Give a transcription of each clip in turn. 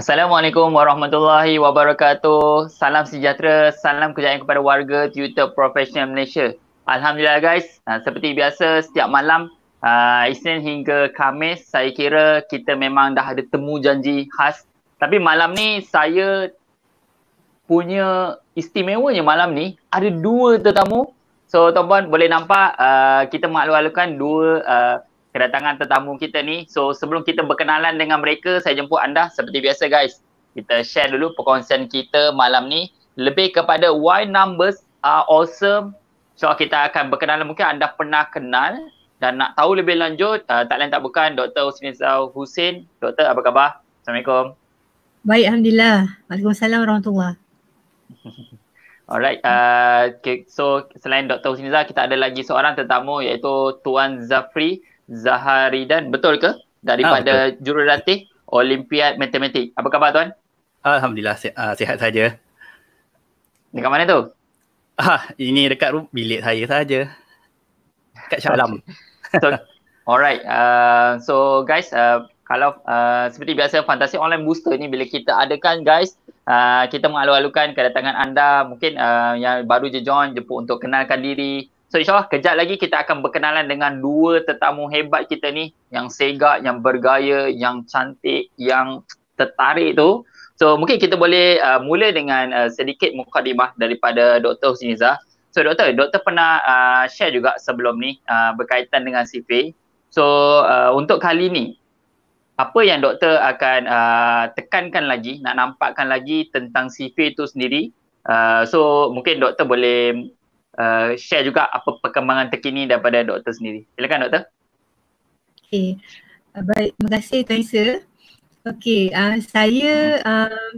Assalamualaikum warahmatullahi wabarakatuh. Salam sejahtera, salam kejayaan kepada warga tutor Professional Malaysia. Alhamdulillah guys, ah, seperti biasa setiap malam uh, Isnin hingga Khamis saya kira kita memang dah ada temu janji khas. Tapi malam ni saya punya istimewanya malam ni ada dua tetamu. So tuan-tuan boleh nampak uh, kita maklum-alukan dua uh, kedatangan tetamu kita ni. So sebelum kita berkenalan dengan mereka, saya jemput anda seperti biasa guys. Kita share dulu perkongsian kita malam ni lebih kepada why numbers are awesome. So kita akan berkenalan mungkin anda pernah kenal dan nak tahu lebih lanjut uh, tak lain tak bukan Dr. Husin Hussein. Doktor apa khabar? Assalamualaikum. Baik Alhamdulillah. Waalaikumsalam warahmatullahi Alright, uh, so selain Dr. Husin kita ada lagi seorang tetamu iaitu Tuan Zafri. Zaharidan betul ke daripada ah, betul. jurulatih Olimpiad Matematik. Apa khabar tuan? Alhamdulillah si- uh, sihat saja. Dekat mana tu? Ah ini dekat ru- bilik saya saja. Dekat Syalam. so, alright. Uh, so guys uh, kalau uh, seperti biasa fantasi online booster ni bila kita adakan guys Uh, kita mengalu-alukan kedatangan anda mungkin uh, yang baru je join jemput untuk kenalkan diri So insyaAllah kejap lagi kita akan berkenalan dengan dua tetamu hebat kita ni yang segak, yang bergaya, yang cantik, yang tertarik tu. So mungkin kita boleh uh, mula dengan uh, sedikit mukadimah daripada Dr. Husniza. So doktor, doktor pernah uh, share juga sebelum ni uh, berkaitan dengan CV. So uh, untuk kali ni, apa yang doktor akan uh, tekankan lagi, nak nampakkan lagi tentang CV tu sendiri. Uh, so mungkin doktor boleh uh, share juga apa perkembangan terkini daripada doktor sendiri. Silakan doktor. Okey. Uh, baik, terima kasih Tuan Isa. Okey, uh, saya uh,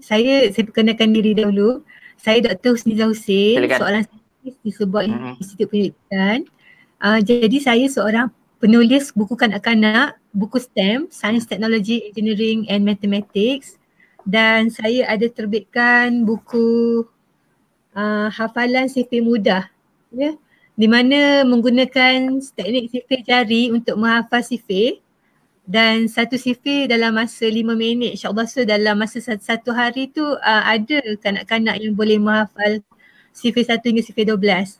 saya saya perkenalkan diri dahulu. Saya Dr. Hussein. Zahusin, seorang saintis di sebuah mm-hmm. institut pendidikan. Uh, jadi saya seorang penulis buku kanak-kanak, buku STEM, Science, Technology, Engineering and Mathematics. Dan saya ada terbitkan buku uh, hafalan sifir mudah ya di mana menggunakan teknik sifir jari untuk menghafal sifir dan satu sifir dalam masa lima minit insyaAllah so dalam masa satu hari tu uh, ada kanak-kanak yang boleh menghafal sifir satu hingga sifir dua belas.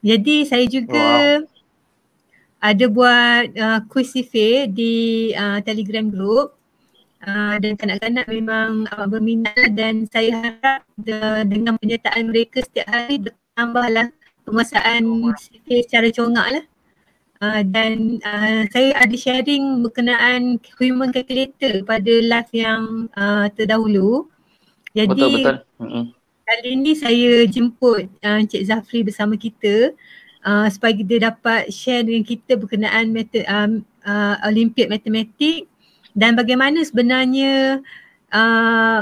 Jadi saya juga wow. ada buat uh, kuis sifir di uh, telegram group Ah, dan kanak-kanak memang uh, berminatlah dan saya harap the, dengan penyertaan mereka setiap hari bertambahlah penguasaan secara congak lah. Uh, ah, dan uh, saya ada sharing berkenaan human calculator pada live yang uh, terdahulu. Jadi betul, betul. kali ini saya jemput uh, Cik Zafri bersama kita uh, supaya dia dapat share dengan kita berkenaan meta, um, uh, Olimpiad Matematik dan bagaimana sebenarnya uh,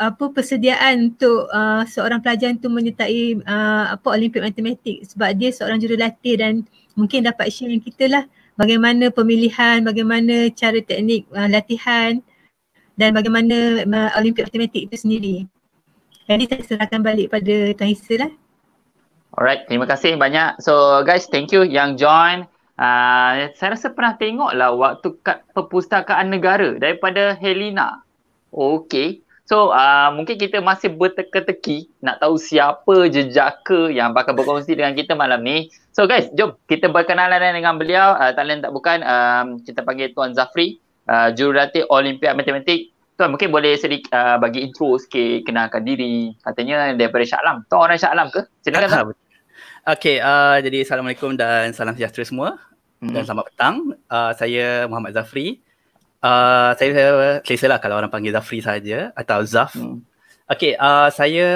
apa persediaan untuk uh, seorang pelajar itu menyertai uh, apa Olimpik Matematik sebab dia seorang jurulatih dan mungkin dapat share dengan kita lah bagaimana pemilihan, bagaimana cara teknik uh, latihan dan bagaimana uh, Olimpik Matematik itu sendiri. Jadi saya serahkan balik pada Tuan Hissa lah. Alright, terima kasih banyak. So guys, thank you yang join. Uh, saya rasa pernah tengok lah waktu kat perpustakaan negara daripada Helena. Okay. So uh, mungkin kita masih berteka-teki nak tahu siapa jejaka yang bakal berkongsi dengan kita malam ni. So guys, jom kita berkenalan dengan beliau. Uh, tak lain tak bukan, um, kita panggil Tuan Zafri, uh, jurulatih Olimpiad Matematik. Tuan mungkin boleh sedikit uh, bagi intro sikit, kenalkan diri. Katanya daripada Syaklam. Tuan orang Syaklam ke? Cenakan, tak? Okay, uh, jadi Assalamualaikum dan salam sejahtera semua hmm. dan selamat petang. Uh, saya Muhammad Zafri. Uh, saya selesalah kalau orang panggil Zafri saja atau Zaf. Hmm. Okay, uh, saya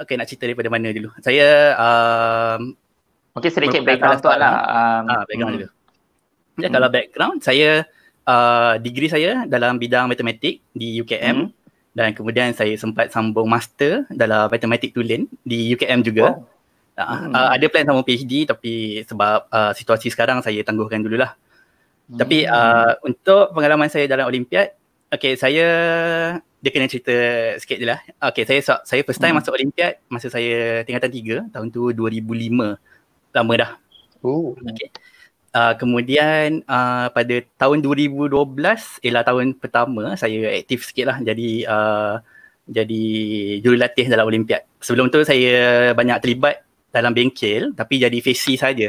okay, nak cerita daripada mana dulu. Saya um, mungkin okay, sedikit background tu lah. Um, ah, background dulu. Hmm. Ya, kalau background, saya uh, degree saya dalam bidang matematik di UKM. Hmm. Dan kemudian saya sempat sambung master dalam matematik tulen di UKM juga. Wow. Uh, ada plan sama PhD tapi sebab uh, situasi sekarang saya tangguhkan dululah. Hmm. Tapi uh, untuk pengalaman saya dalam Olimpiad, okay saya dia kena cerita sikit je lah. Okay saya saya first time hmm. masuk Olimpiad masa saya tingkatan tiga tahun tu 2005. Lama dah. Oh. Okay. Uh, kemudian uh, pada tahun 2012 ialah tahun pertama saya aktif sikit lah jadi uh, jadi jurulatih dalam Olimpiad. Sebelum tu saya banyak terlibat dalam bengkel tapi jadi faci saja.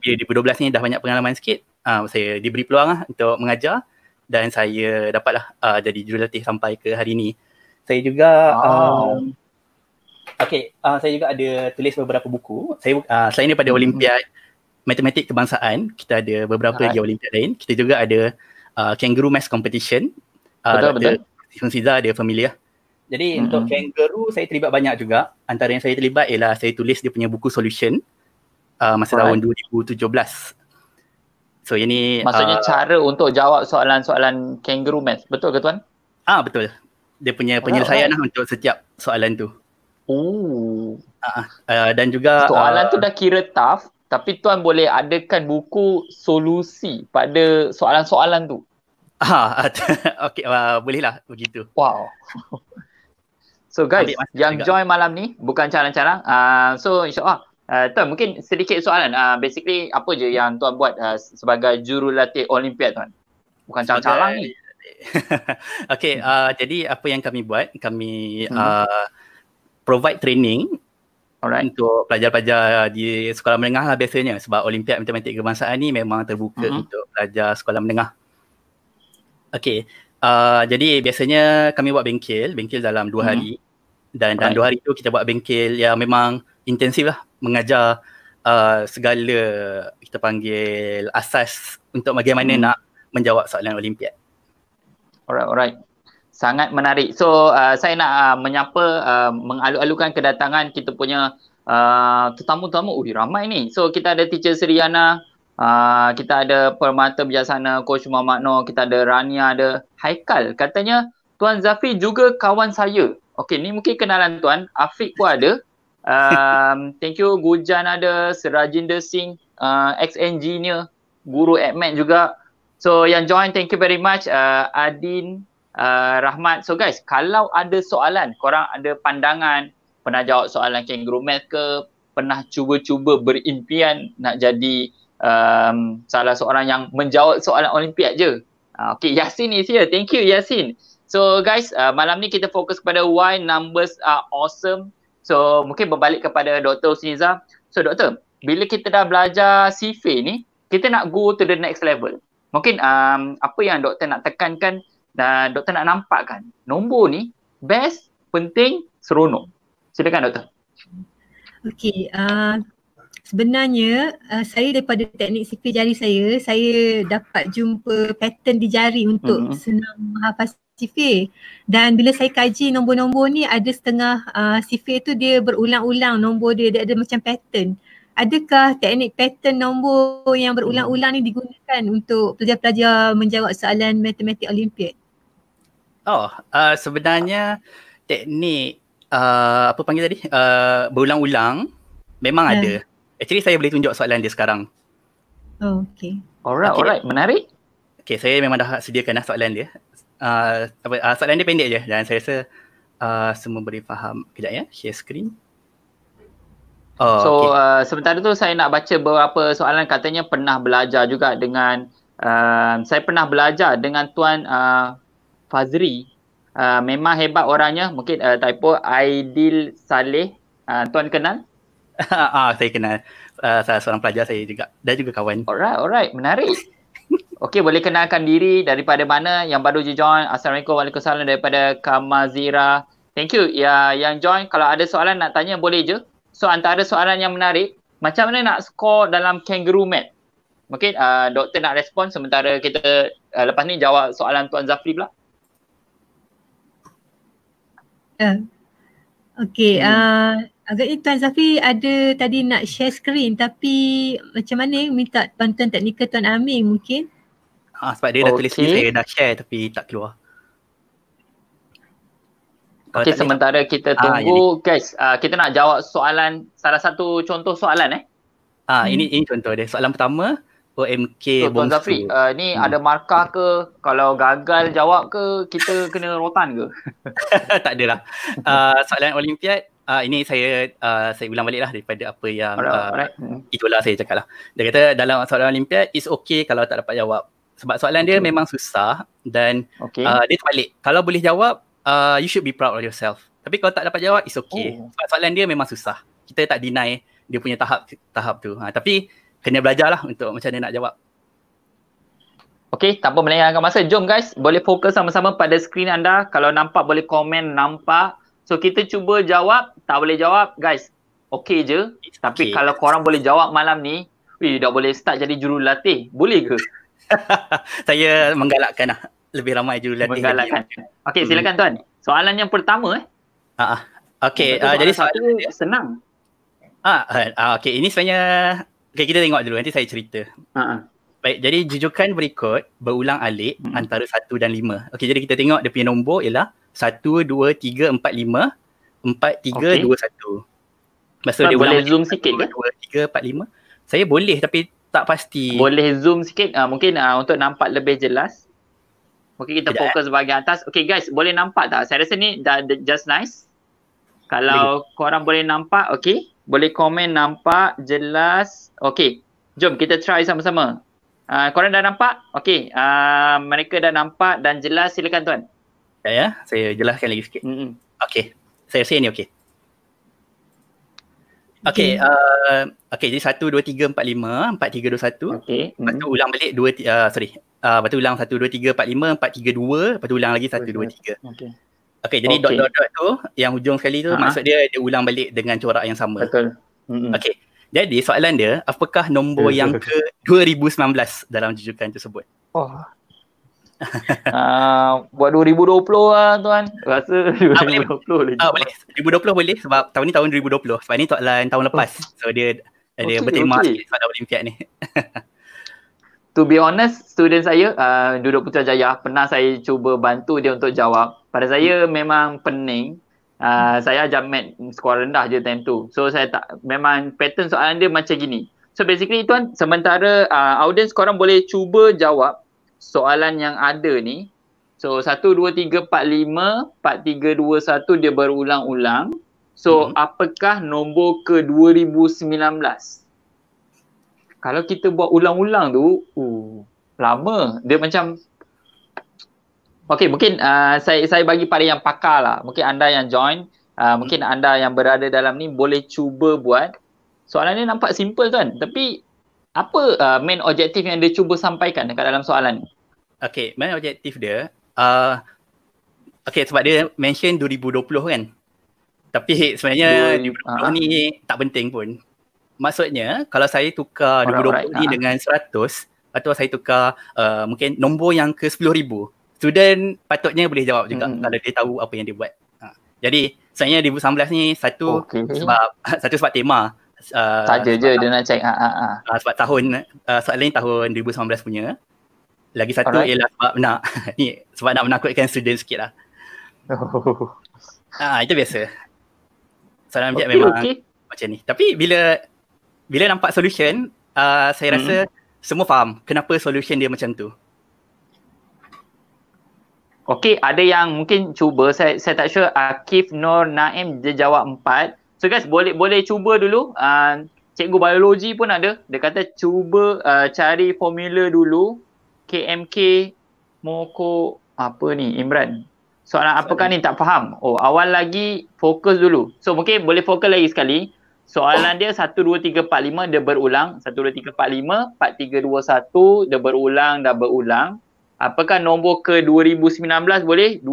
Jadi 2012 ni dah banyak pengalaman sikit. Uh, saya diberi peluang lah untuk mengajar dan saya dapatlah uh, jadi jurulatih sampai ke hari ni. Saya juga wow. um, Okay, uh, saya juga ada tulis beberapa buku. Saya uh, selain daripada hmm. Olimpiad Matematik Kebangsaan, kita ada beberapa lagi right. Olimpiad lain. Kita juga ada uh, Kangaroo Mass Competition. Uh, betul, ada, betul. Sun ada familiar. Jadi mm-hmm. untuk kangaroo saya terlibat banyak juga. Antara yang saya terlibat ialah saya tulis dia punya buku solution uh, masa Alright. tahun 2017. So ini maksudnya uh, cara untuk jawab soalan-soalan kangaroo math. Betul ke tuan? Ah betul. Dia punya penyelesaian lah untuk setiap soalan tu. Oh. Uh, uh, dan juga soalan uh, tu dah kira tough tapi tuan boleh adakan buku solusi pada soalan-soalan tu. Ah, okey, uh, bolehlah begitu. Wow. So guys, yang juga. join malam ni bukan calang-calang. Uh, so insyaAllah, uh, tuan mungkin sedikit soalan. Uh, basically apa je yang tuan buat uh, sebagai jurulatih Olimpiad tuan? Bukan calang-calang ni. okay, hmm. uh, jadi apa yang kami buat, kami hmm. uh, provide training Alright. untuk pelajar-pelajar di sekolah menengah lah biasanya sebab Olimpiad Matematik Kebangsaan ni memang terbuka hmm. untuk pelajar sekolah menengah. Okay, Ah, jadi biasanya kami buat bengkel, bengkel dalam dua hmm. hari. Hmm. Dan dalam dua hari tu kita buat bengkel yang memang intensif lah mengajar uh, segala kita panggil asas untuk bagaimana hmm. nak menjawab soalan olimpiad. Alright, alright. Sangat menarik. So uh, saya nak uh, menyapa, uh, mengalu-alukan kedatangan kita punya uh, tetamu-tetamu. Ui ramai ni. So kita ada teacher Seriana. Uh, kita ada Permata Bijaksana, Coach Muhammad Noor, kita ada Rania, ada Haikal. Katanya Tuan Zafi juga kawan saya. Okey, ni mungkin kenalan Tuan. Afiq pun ada. Um, thank you, Gujan ada, serajin Singh, uh, ex-engineer, guru admin juga. So yang join, thank you very much. Uh, Adin, uh, Rahmat. So guys, kalau ada soalan, korang ada pandangan, pernah jawab soalan kangaroo math ke, pernah cuba-cuba berimpian nak jadi um, salah seorang yang menjawab soalan Olimpiad je. Uh, ah, okay, Yasin is here. Thank you, Yasin. So guys, uh, malam ni kita fokus kepada why numbers are awesome. So mungkin berbalik kepada Dr. Usniza. So Dr., bila kita dah belajar CFA ni, kita nak go to the next level. Mungkin um, apa yang doktor nak tekankan dan doktor nak nampakkan, nombor ni best, penting, seronok. Silakan doktor. Okay, uh, sebenarnya uh, saya daripada teknik sifir jari saya saya dapat jumpa pattern di jari untuk uh-huh. Mhm. senang menghafaz sifir dan bila saya kaji nombor-nombor ni ada setengah uh, sifir tu dia berulang-ulang nombor dia dia ada macam pattern adakah teknik pattern nombor yang berulang-ulang ni digunakan untuk pelajar-pelajar menjawab soalan matematik olimpiad oh uh, sebenarnya teknik uh, apa panggil tadi uh, berulang-ulang memang yeah. ada Actually saya boleh tunjuk soalan dia sekarang. Oh, okay. Alright, okay. alright. Menarik. Okay, saya memang dah sediakan lah soalan dia. Uh, uh, soalan dia pendek je dan saya rasa uh, semua boleh faham. Kejap ya, share screen. Oh, so, okay. uh, sementara tu saya nak baca beberapa soalan katanya pernah belajar juga dengan uh, saya pernah belajar dengan Tuan uh, Fazri. Uh, memang hebat orangnya. Mungkin uh, typo Aidil Saleh. Uh, Tuan kenal? ah, saya kenal uh, ah, salah seorang pelajar saya juga dia juga kawan. Alright, alright. Menarik. Okey, boleh kenalkan diri daripada mana yang baru je join. Assalamualaikum, Waalaikumsalam daripada Kamazira. Thank you ya, yang join. Kalau ada soalan nak tanya boleh je. So antara soalan yang menarik, macam mana nak skor dalam kangaroo mat? Mungkin uh, ah, doktor nak respon sementara kita uh, lepas ni jawab soalan Tuan Zafri pula. Uh, eh, okay, uh, hmm. Agak Tuan Zafri ada tadi nak share screen tapi macam mana minta bantuan teknikal Tuan Amir mungkin? Ah ha, sebab dia okay. dah tulis saya nak share tapi tak keluar. Okey sementara tak... kita ah, tunggu ha, guys. Uh, kita nak jawab soalan salah satu contoh soalan eh. Ah ini hmm. ini contoh dia. Soalan pertama OMK so, Tuan Zafri uh, ah, ni hmm. ada markah ke kalau gagal jawab ke kita kena rotan ke? tak adalah. Uh, soalan olimpiad uh, ini saya uh, saya ulang baliklah daripada apa yang uh, ah, idola hmm. saya cakap lah. Dia kata dalam soalan olimpiad is okay kalau tak dapat jawab. Sebab soalan okay. dia memang susah dan okay. uh, dia terbalik. Kalau boleh jawab, uh, you should be proud of yourself. Tapi kalau tak dapat jawab, it's okay. Oh. Sebab soalan dia memang susah. Kita tak deny dia punya tahap tahap tu. Ha, tapi kena belajarlah untuk macam mana nak jawab. Okay, tak apa melengahkan masa. Jom guys, boleh fokus sama-sama pada skrin anda. Kalau nampak boleh komen, nampak. So kita cuba jawab, tak boleh jawab, guys. Okay je. It's Tapi okay. kalau korang boleh jawab malam ni, wih, dah boleh start jadi jurulatih. Boleh ke? Saya menggalakkan lah. Lebih ramai jurulatih. Menggalakkan. Lagi. Okay, hmm. silakan tuan. Soalan yang pertama eh. Ah, uh, okay. Uh, jadi soalan satu dia. senang. Ah, uh, ah, ah, okay. Ini sebenarnya Okay, kita tengok dulu. Nanti saya cerita. Uh-huh. Baik, jadi jujukan berikut berulang alik hmm. antara satu dan lima. Okay, jadi kita tengok dia punya nombor ialah satu, dua, tiga, empat, lima, empat, tiga, dua, satu. Masa dia boleh zoom satu, sikit ke? Dua, tiga, empat, lima. Saya boleh tapi tak pasti. Boleh zoom sikit? Uh, mungkin uh, untuk nampak lebih jelas. Mungkin kita Sekejap, eh. fokus bahagian atas. Okay guys, boleh nampak tak? Saya rasa ni dah just nice. Kalau boleh. korang boleh nampak, okay. Boleh komen nampak jelas. Okay, jom kita try sama-sama. Uh, korang dah nampak? Okay, uh, mereka dah nampak dan jelas. Silakan tuan. Ya, ya, saya jelaskan lagi sikit. Hmm. Okey. Saya rasa ini okey. Okey, uh, okey jadi satu dua tiga empat lima empat tiga dua satu. Okey. Lepas tu ulang balik 2 uh, sorry. Uh, lepas tu ulang satu dua tiga empat lima empat tiga dua. lepas tu ulang lagi satu dua tiga. Okey. Okey, jadi okay. dot dot dot tu yang hujung sekali tu ha? maksud dia dia ulang balik dengan corak yang sama. Betul. Hmm. Okey. Jadi soalan dia, apakah nombor yang ke 2019 dalam jujukan tersebut? Oh, Ah, buat 2020 lah tuan. Rasa 2020 ah, boleh. lagi. Ah, boleh. 2020 boleh sebab tahun ni tahun 2020. Sebab ni tahun, tahun lepas. Oh. So dia oh, dia okay, bertema okay. sikit pada Olimpiad ni. to be honest, student saya uh, duduk Putrajaya pernah saya cuba bantu dia untuk jawab. Pada saya memang pening. Uh, hmm. saya ajar mat skor rendah je time tu. So saya tak memang pattern soalan dia macam gini. So basically tuan sementara uh, audience korang boleh cuba jawab soalan yang ada ni so 1 2 3 4 5 4 3 2 dia berulang-ulang so hmm. apakah nombor ke 2019 kalau kita buat ulang-ulang tu uh lama dia macam Okay, mungkin uh, saya saya bagi pada yang pakar lah. Mungkin anda yang join, uh, mungkin hmm. anda yang berada dalam ni boleh cuba buat. Soalan ni nampak simple kan? Tapi apa uh, main objektif yang dia cuba sampaikan dekat dalam soalan ni? Okay, main objektif dia, uh, okay sebab dia mention 2020 kan? Tapi sebenarnya Dua, 2020 uh ah, ni ah. tak penting pun. Maksudnya, kalau saya tukar orang 2020 orang ni orang ah. dengan 100, atau saya tukar uh, mungkin nombor yang ke 10,000, student patutnya boleh jawab juga hmm. kalau dia tahu apa yang dia buat. Ha. Jadi, sebenarnya 2019 ni satu okay. sebab satu sebab tema. Uh, Saja je dia nak check. Uh, uh, uh. Uh, sebab tahun, uh, soalan ni tahun 2019 punya. Lagi satu Alright. ialah sebab nak, ni, sebab nak menakutkan student sikit lah. Oh. Uh, itu biasa. Soalan okay, memang okay. macam ni. Tapi bila bila nampak solution, uh, saya hmm. rasa semua faham kenapa solution dia macam tu. Okay, ada yang mungkin cuba. Saya, saya tak sure Akif, Nur, Naim, dia jawab empat. So guys boleh boleh cuba dulu uh, Cikgu biologi pun ada Dia kata cuba uh, cari formula dulu KMK Moko Apa ni Imran Soalan apakah ni tak faham Oh awal lagi fokus dulu So mungkin okay, boleh fokus lagi sekali Soalan dia 1, 2, 3, 4, 5 dia berulang 1, 2, 3, 4, 5 4, 3, 2, 1 dia berulang dah berulang Apakah nombor ke 2019 boleh? 2020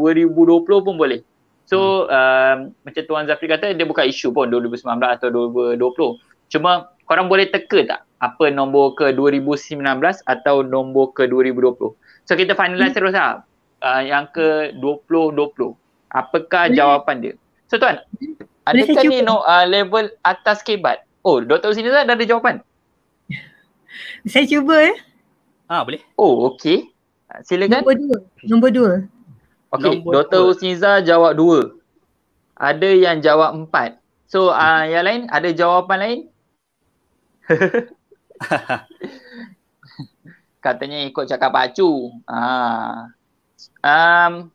pun boleh So hmm. um, macam Tuan Zafri kata dia bukan isu pun 2019 atau 2020. Cuma korang boleh teka tak apa nombor ke 2019 atau nombor ke 2020. So kita finalize hmm. terus lah uh, yang ke 2020. Apakah hmm. jawapan dia? So Tuan, hmm. adakah ni no, uh, level atas kebat? Oh, Dr. Husin Azhar dah ada jawapan. Saya cuba eh. Ah boleh. Oh, okey. Silakan. Nombor dua. Nombor dua. Okay, Nombor Dr. Husniza jawab dua. Ada yang jawab empat. So, uh, yang lain, ada jawapan lain? Katanya ikut cakap pacu. Ah. um,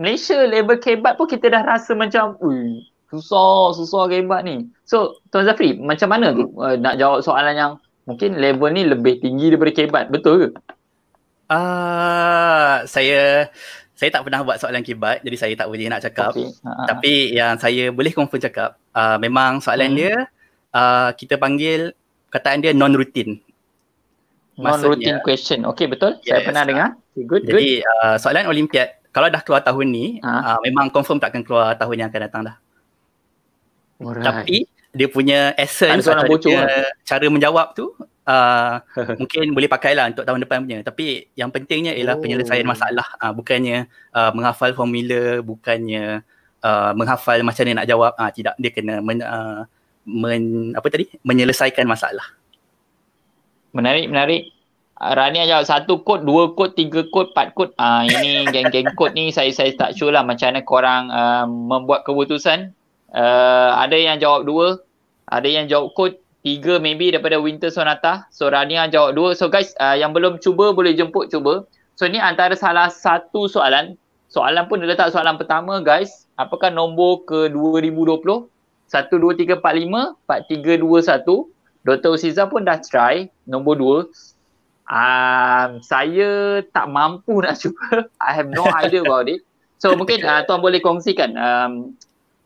Malaysia label kebat pun kita dah rasa macam Uy, susah, susah kebat ni. So, Tuan Zafri, macam mana tu uh, nak jawab soalan yang mungkin level ni lebih tinggi daripada kebat, betul ke? uh, saya saya tak pernah buat soalan kibat jadi saya tak boleh nak cakap okay. tapi yang saya boleh confirm cakap uh, memang soalan hmm. dia uh, kita panggil kataan dia non routine non routine question okay betul yes. saya pernah uh, dengar okay, good jadi, good jadi uh, soalan olimpiad kalau dah keluar tahun ni uh. Uh, memang confirm takkan keluar tahun yang akan datang dah Alright. tapi dia punya essence atau cara menjawab tu Ah, mungkin boleh pakai lah untuk tahun depan punya tapi yang pentingnya ialah oh. penyelesaian masalah uh, bukannya uh, menghafal formula bukannya uh, menghafal macam mana nak jawab uh, tidak dia kena men, uh, men apa tadi menyelesaikan masalah menarik menarik Rania jawab satu kod, dua kod, tiga kod, empat kod. Ah uh, ini geng-geng kod ni saya saya tak sure lah macam mana korang uh, membuat keputusan. Uh, ada yang jawab dua, ada yang jawab kod, tiga maybe daripada Winter Sonata. So Rania jawab dua. So guys, uh, yang belum cuba boleh jemput cuba. So ni antara salah satu soalan. Soalan pun dia letak soalan pertama guys. Apakah nombor ke 2020? 12345, 2, 3, 4, Dr. Usiza pun dah try nombor dua. Um, saya tak mampu nak cuba. I have no idea about it. So mungkin uh, tuan boleh kongsikan um,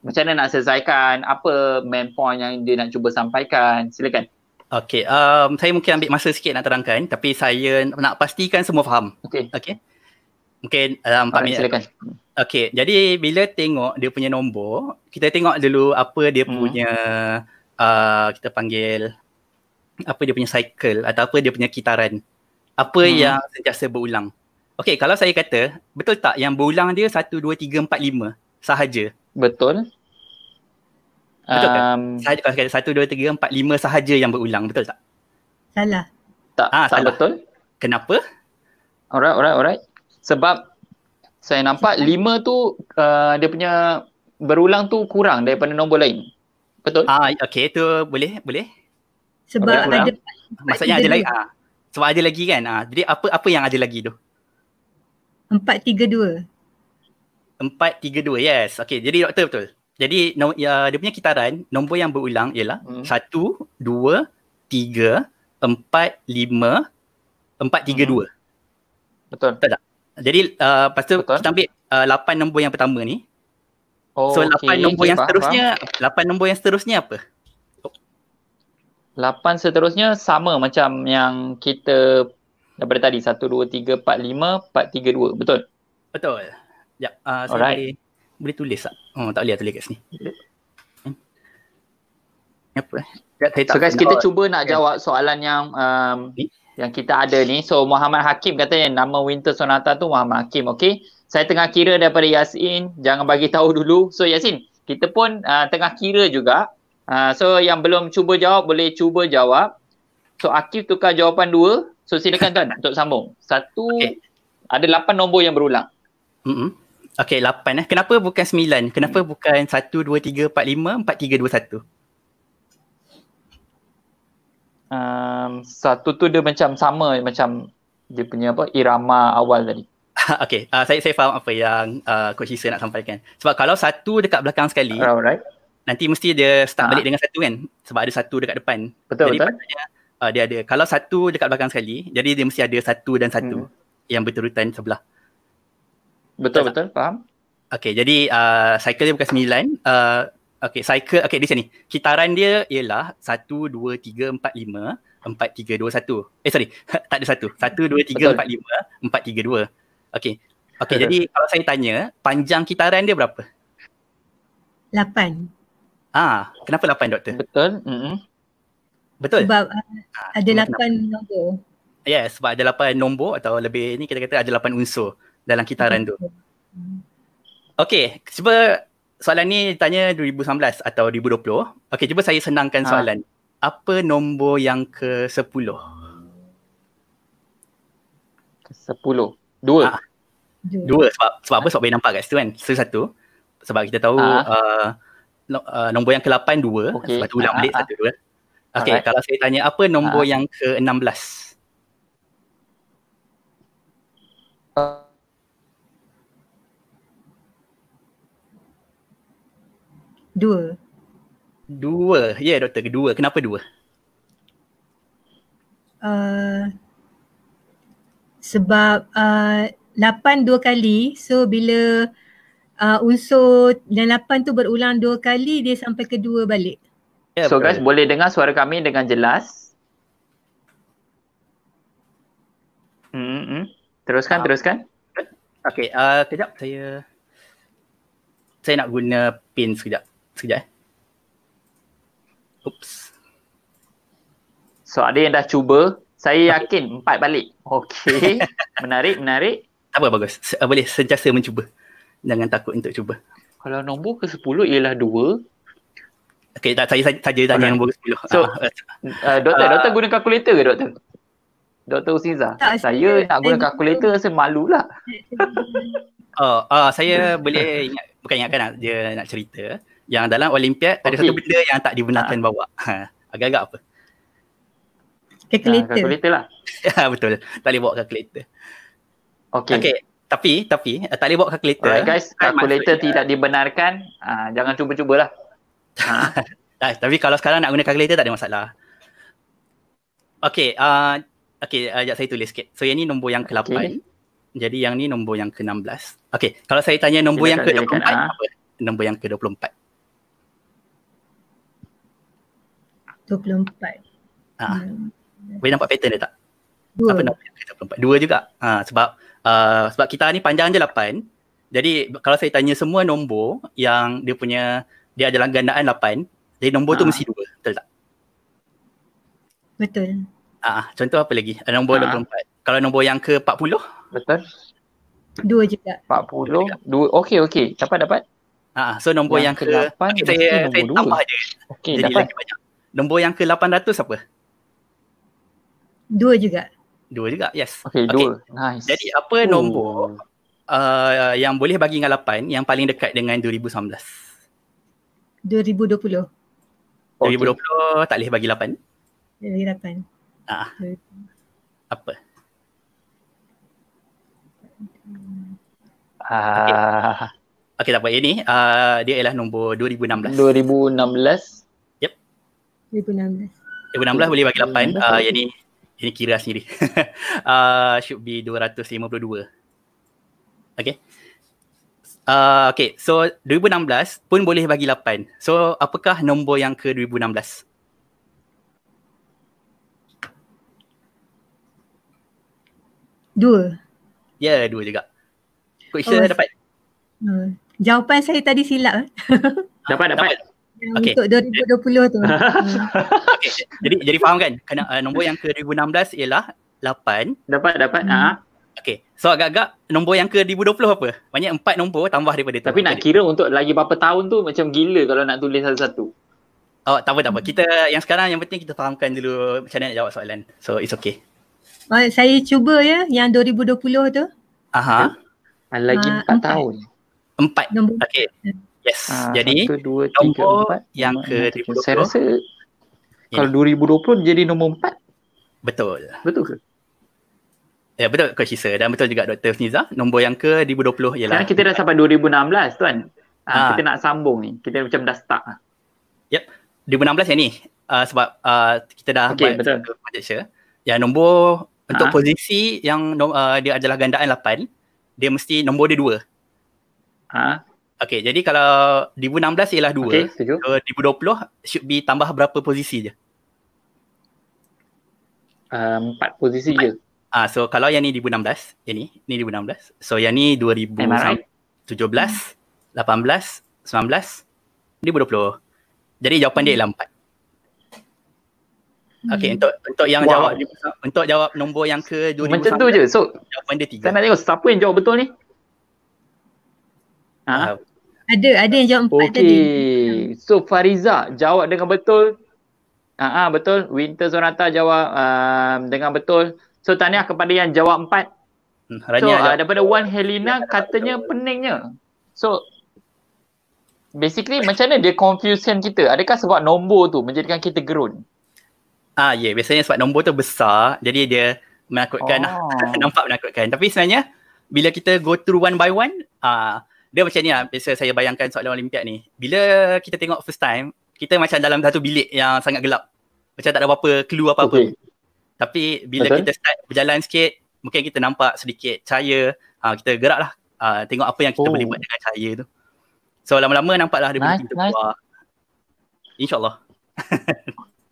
macam mana nak selesaikan apa main point yang dia nak cuba sampaikan silakan Okay, um saya mungkin ambil masa sikit nak terangkan tapi saya nak pastikan semua faham Okay, okay, mungkin dalam um, 4 Alright, minit silakan okey jadi bila tengok dia punya nombor kita tengok dulu apa dia hmm. punya uh, kita panggil apa dia punya cycle atau apa dia punya kitaran apa hmm. yang sentiasa berulang Okay, kalau saya kata betul tak yang berulang dia 1 2 3 4 5 sahaja Betul. Betul kan? Um, Saja, satu, dua, tiga, empat, lima sahaja yang berulang. Betul tak? Salah. Tak, Ah salah. betul. Kenapa? Alright, alright, alright. Sebab saya nampak Sebab. lima tu uh, dia punya berulang tu kurang daripada nombor lain. Betul? Ah, okay, tu boleh, boleh. Sebab okay, ada Maksudnya ada lagi. Ah. Sebab ada lagi kan? Ah. Jadi apa apa yang ada lagi tu? Empat, tiga, dua. Empat, tiga, dua. Yes. Okay. Jadi doktor betul. Jadi no, ya, dia punya kitaran, nombor yang berulang ialah hmm. satu, dua, tiga, empat, lima, empat, tiga, dua. Hmm. Betul. Betul tak? Jadi uh, lepas tu betul. kita ambil uh, lapan nombor yang pertama ni. Oh, so lapan okay. nombor okay, yang faham, lapan nombor yang seterusnya apa? Lapan seterusnya sama macam yang kita daripada tadi. Satu, dua, tiga, empat, lima, empat, tiga, dua. Betul? Betul. Sekejap. Uh, ah, saya Alright. boleh, boleh tulis tak? Oh, tak boleh lah tulis kat sini. Hmm. Apa? tak so guys, kita cuba nak jawab soalan yang um, yang kita ada ni. So Muhammad Hakim kata yang nama Winter Sonata tu Muhammad Hakim. Okay. Saya tengah kira daripada Yasin. Jangan bagi tahu dulu. So Yasin, kita pun uh, tengah kira juga. Uh, so yang belum cuba jawab boleh cuba jawab. So Akif tukar jawapan dua. So silakan tuan untuk sambung. Satu, okay. ada lapan nombor yang berulang. Mm-hmm. Okay, lapan lah. Kenapa bukan sembilan? Kenapa hmm. bukan satu dua tiga empat lima empat tiga dua satu? Um, satu tu dia macam sama macam dia punya apa irama awal tadi. okay, uh, saya saya faham apa yang uh, Coach Isa nak sampaikan. Sebab kalau satu dekat belakang sekali, Alright. nanti mesti dia start ha. balik dengan satu kan? Sebab ada satu dekat depan. Betul, jadi betul. Patutnya, uh, dia ada. Kalau satu dekat belakang sekali, jadi dia mesti ada satu dan satu hmm. yang berturutan sebelah. Betul betul, faham? Okay, jadi uh, cycle dia bukan sembilan. Uh, okay, cycle, okay, di sini. Kitaran dia ialah satu dua tiga empat lima empat tiga dua satu. Eh, sorry, tak ada satu. Satu dua tiga empat lima empat tiga dua. Okay. Okay, jadi kalau saya tanya, panjang kitaran dia berapa? Lapan. Ah, kenapa lapan, Doktor? Betul. Mm-hmm. Betul? Sebab uh, ah, ada lapan nombor. Yes, yeah, sebab ada lapan nombor atau lebih ni kita kata ada lapan unsur dalam kita tu. Okey, cuba soalan ni tanya 2019 atau 2020. Okey, cuba saya senangkan ha. soalan. Apa nombor yang ke-10? Ke-10. Dua. Ha. Dua. Sebab, sebab apa? Sebab boleh nampak kat situ kan? Satu-satu. Sebab kita tahu ha. uh, uh nombor yang ke-8, dua. Okay. Sebab tu ulang ha. balik, ha, satu, dua. Ha. Okey, kalau saya tanya apa nombor ha. yang ke-16? Uh. Dua. Dua. Ya, yeah, doktor. kedua. Kenapa dua? Uh, sebab uh, lapan dua kali. So, bila uh, unsur dan lapan tu berulang dua kali, dia sampai kedua balik. Yeah, so, betul. guys, boleh dengar suara kami dengan jelas? Mm-hmm. Teruskan, uh, teruskan. Okay, uh, kejap saya... Saya nak guna pin sekejap. Sekejap eh. Oops. So ada yang dah cuba. Saya yakin okay. empat balik. Okay. menarik, menarik. Apa bagus. Boleh sentiasa mencuba. Jangan takut untuk cuba. Kalau nombor ke sepuluh ialah dua. Okay, tak, saya saja tanya okay. nombor ke sepuluh. So, ah, ah. uh, doktor, uh, doktor guna kalkulator ke doktor? Dr. Usinza, saya sure. nak guna kalkulator rasa malu lah. Oh, uh, saya boleh ingat, bukan ingatkan lah, dia nak cerita yang dalam Olimpiad okay. ada satu benda yang tak dibenarkan ha. bawa. Ha, agak-agak apa? Kalkulator. Kalkulator ha, lah. Ya Betul. Tak boleh bawa kalkulator. Okay. okay. Tapi, tapi eh, tak boleh bawa kalkulator. Alright guys, kalkulator tidak dibenarkan. Ha, jangan cuba-cubalah. ha. nah, tapi kalau sekarang nak guna kalkulator tak ada masalah. Okay. Uh, okay, sekejap uh, saya tulis sikit. So, yang ni nombor yang ke-8. Okay. Jadi, yang ni nombor yang ke-16. Okay, kalau saya tanya nombor Sila yang ke-24, ha? apa? Nombor yang ke-24. 24. Ha. Ah. Hmm. Boleh nampak pattern dia tak? Dua. Apa nama? 24. Dua juga. Ha, sebab uh, sebab kita ni panjang je 8. Jadi kalau saya tanya semua nombor yang dia punya dia adalah gandaan 8, jadi nombor ha. tu mesti dua. Betul tak? Betul. Ah, ha, contoh apa lagi? Nombor ha. 24. Kalau nombor yang ke 40? Betul. Dua juga. 40. Dua. Okey, okey. Dapat, dapat. Ha, so nombor yang, yang ke 8. Okay, saya, saya tambah dia. Okey, dapat. Lagi banyak. Nombor yang ke-800 apa? Dua juga. Dua juga, yes. Okay, okay. dua. Nice. Jadi apa Ooh. nombor uh, yang boleh bagi dengan 8 yang paling dekat dengan 2019? 2020. 2020 okay. tak boleh bagi 8. Bagi 8. Ah. Apa? Ah. Okay. Okey tak apa. Ini uh, dia ialah nombor 2016. 2016. 2016. 2016 boleh bagi 8. Ah uh, yang ni ini kira sendiri. Ah uh, should be 252. Okay. Uh, okay, so 2016 pun boleh bagi 8. So, apakah nombor yang ke 2016? Dua. Ya, yeah, dua juga. Coach, oh, dapat? Hmm. Jawapan saya tadi silap. Eh. dapat. dapat okay. untuk 2020 tu. hmm. okay. Jadi jadi faham kan? Kena uh, nombor yang ke-2016 ialah 8. Dapat dapat. Hmm. Ah. Okay. So agak-agak nombor yang ke-2020 apa? Banyak empat nombor tambah daripada tu. Tapi nak kira untuk lagi berapa tahun tu macam gila kalau nak tulis satu-satu. Oh, tak apa, tak apa. Kita yang sekarang yang penting kita fahamkan dulu macam mana nak jawab soalan. So, it's okay. Oh, saya cuba ya yang 2020 tu. Aha. lagi ah, empat uh, tahun. Empat. Nombor okay. Yes. Ha, Jadi nombor yang ke-20. Saya rasa kalau 2020 jadi nombor 4. Betul. Betul ke? Ya yeah, betul Coach Isa dan betul juga Dr. Sniza nombor yang ke 2020 ialah Sekarang kita dah sampai 2016 tuan ha, ha. kita nak sambung ni kita macam dah start Yep 2016 yang ni uh, sebab uh, kita dah okay, buat betul. Ke, ya nombor ha. untuk posisi yang uh, dia adalah gandaan 8 dia mesti nombor dia 2 Okay, jadi kalau 2016 ialah 2. Okay, setuju. So, 2020 should be tambah berapa posisi je? Ah, empat um, posisi je. Ah, uh, so kalau yang ni 2016, yang ni, ni 2016. So yang ni 2017, 18, 19, 2020. Jadi jawapan dia ialah 4. Okay, hmm. untuk untuk yang wow. jawab untuk jawab nombor yang ke 2019. Macam tu je. So jawapan dia tiga. Saya nak tengok siapa yang jawab betul ni. Ha? Uh, ada, ada yang jawab empat okay. tadi. So Fariza jawab dengan betul. Ah uh-huh, betul. Winter Sonata jawab uh, dengan betul. So tanya kepada yang jawab empat. Hmm, so uh, daripada Wan Helena katanya peningnya. So basically macam mana dia confusion kita? Adakah sebab nombor tu menjadikan kita gerun? Ah ya, yeah. biasanya sebab nombor tu besar jadi dia menakutkan oh. nampak menakutkan. Tapi sebenarnya bila kita go through one by one ah uh, dia macam ni lah biasa saya bayangkan soalan olimpiad ni bila kita tengok first time kita macam dalam satu bilik yang sangat gelap macam tak ada apa-apa clue apa-apa okay. tapi bila okay. kita start berjalan sikit mungkin kita nampak sedikit cahaya uh, kita gerak lah uh, tengok apa yang kita oh. boleh buat dengan cahaya tu so lama-lama nampak lah dia nice, pintu nice. keluar insyaAllah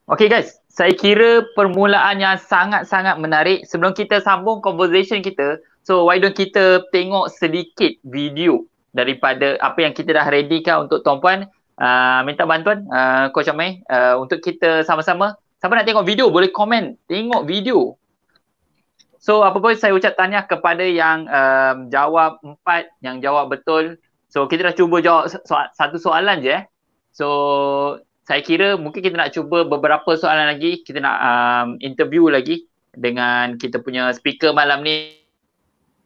Okay guys, saya kira permulaan yang sangat-sangat menarik sebelum kita sambung conversation kita. So why don't kita tengok sedikit video daripada apa yang kita dah ready kan untuk tuan-puan uh, minta bantuan uh, Coach Amai uh, untuk kita sama-sama siapa nak tengok video boleh komen tengok video so apa pun saya ucap tanya kepada yang um, jawab empat yang jawab betul so kita dah cuba jawab so- satu soalan je eh so saya kira mungkin kita nak cuba beberapa soalan lagi kita nak um, interview lagi dengan kita punya speaker malam ni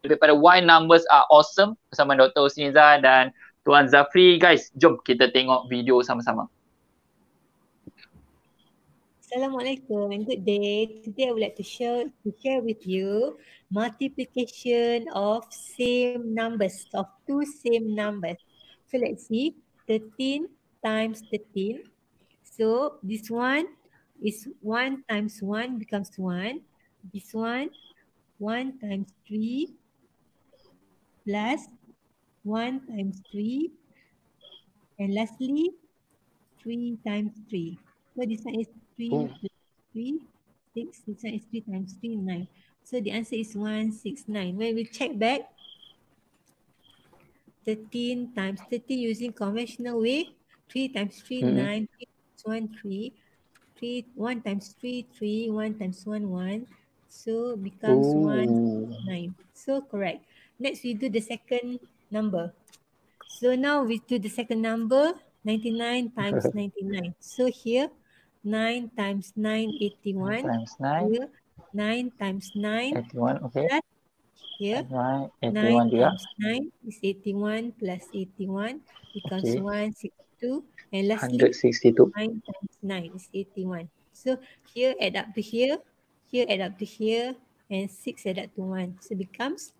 daripada why numbers are awesome bersama Dr. Osniza dan Tuan Zafri. Guys, jom kita tengok video sama-sama. Assalamualaikum and good day. Today I would like to share, to share with you multiplication of same numbers, of two same numbers. So let's see, 13 times 13. So this one is 1 times 1 becomes 1. This one, 1 times 3 plus 1 times 3 and lastly 3 times 3 so this one is 3 oh. plus 3 6 this one is 3 times 3 9 so the answer is 169 when we check back 13 times 13 using conventional way 3 times 3 mm -hmm. 9 3 times 1 3 3 1 times 3 3 1 times 1 1 so becomes Ooh. 1 9 so correct Next we do the second number. So now we do the second number, 99 times 99. So here, 9 times 9, 81. Times 9. Here, 9 times 9, 81. Okay. Here, 9, 81 9 times 9 is 81 plus 81 becomes okay. 162. And lastly, 162. 9 times 9 is 81. So here, add up to here. Here, add up to here. And 6 add up to 1. So becomes 1.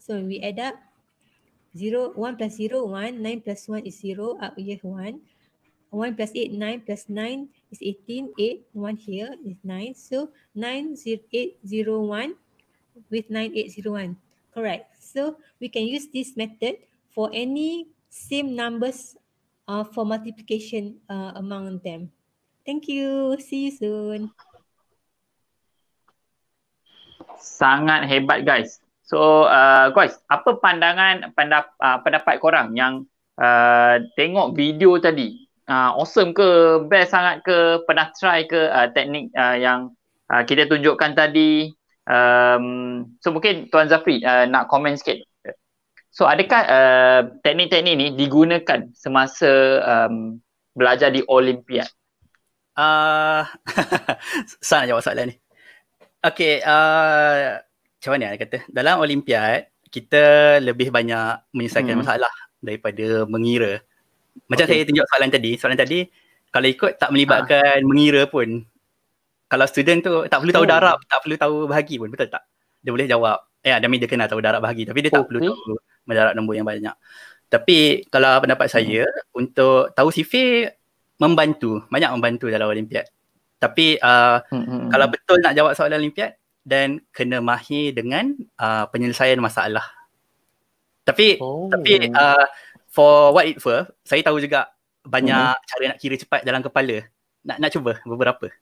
So we add up 0, 1 plus 0, 1, 9 plus 1 is 0, up here 1. 1 plus 8, 9 plus 9 is 18, 8, 1 here is 9. So 9, 8, 0, 1 with 9, 8, 0, 1. Correct. So we can use this method for any same numbers uh, for multiplication uh, among them. Thank you. See you soon. Sangat hebat guys. So uh, guys, apa pandangan pendap, uh, pendapat korang yang uh, tengok video tadi? Uh, awesome ke? Best sangat ke? Pernah try ke uh, teknik uh, yang uh, kita tunjukkan tadi? Um, so mungkin Tuan Zafri uh, nak komen sikit. So adakah uh, teknik-teknik ni digunakan semasa um, belajar di Olimpiad? Uh, Sana jawab soalan ni. Okay, uh, macam mana nak kata dalam olimpiad kita lebih banyak menyelesaikan hmm. masalah daripada mengira macam okay. saya tunjuk soalan tadi soalan tadi kalau ikut tak ah. melibatkan ha. mengira pun kalau student tu tak perlu tahu hmm. darab tak perlu tahu bahagi pun betul tak dia boleh jawab ya eh, dia dia kena tahu darab bahagi tapi dia okay. tak perlu tahu mendarat nombor yang banyak tapi kalau pendapat hmm. saya untuk tahu CV membantu banyak membantu dalam olimpiad tapi uh, hmm. kalau betul nak jawab soalan olimpiad dan kena mahir dengan uh, penyelesaian masalah. Tapi oh. tapi uh, for what it worth, saya tahu juga banyak hmm. cara nak kira cepat dalam kepala. Nak nak cuba beberapa.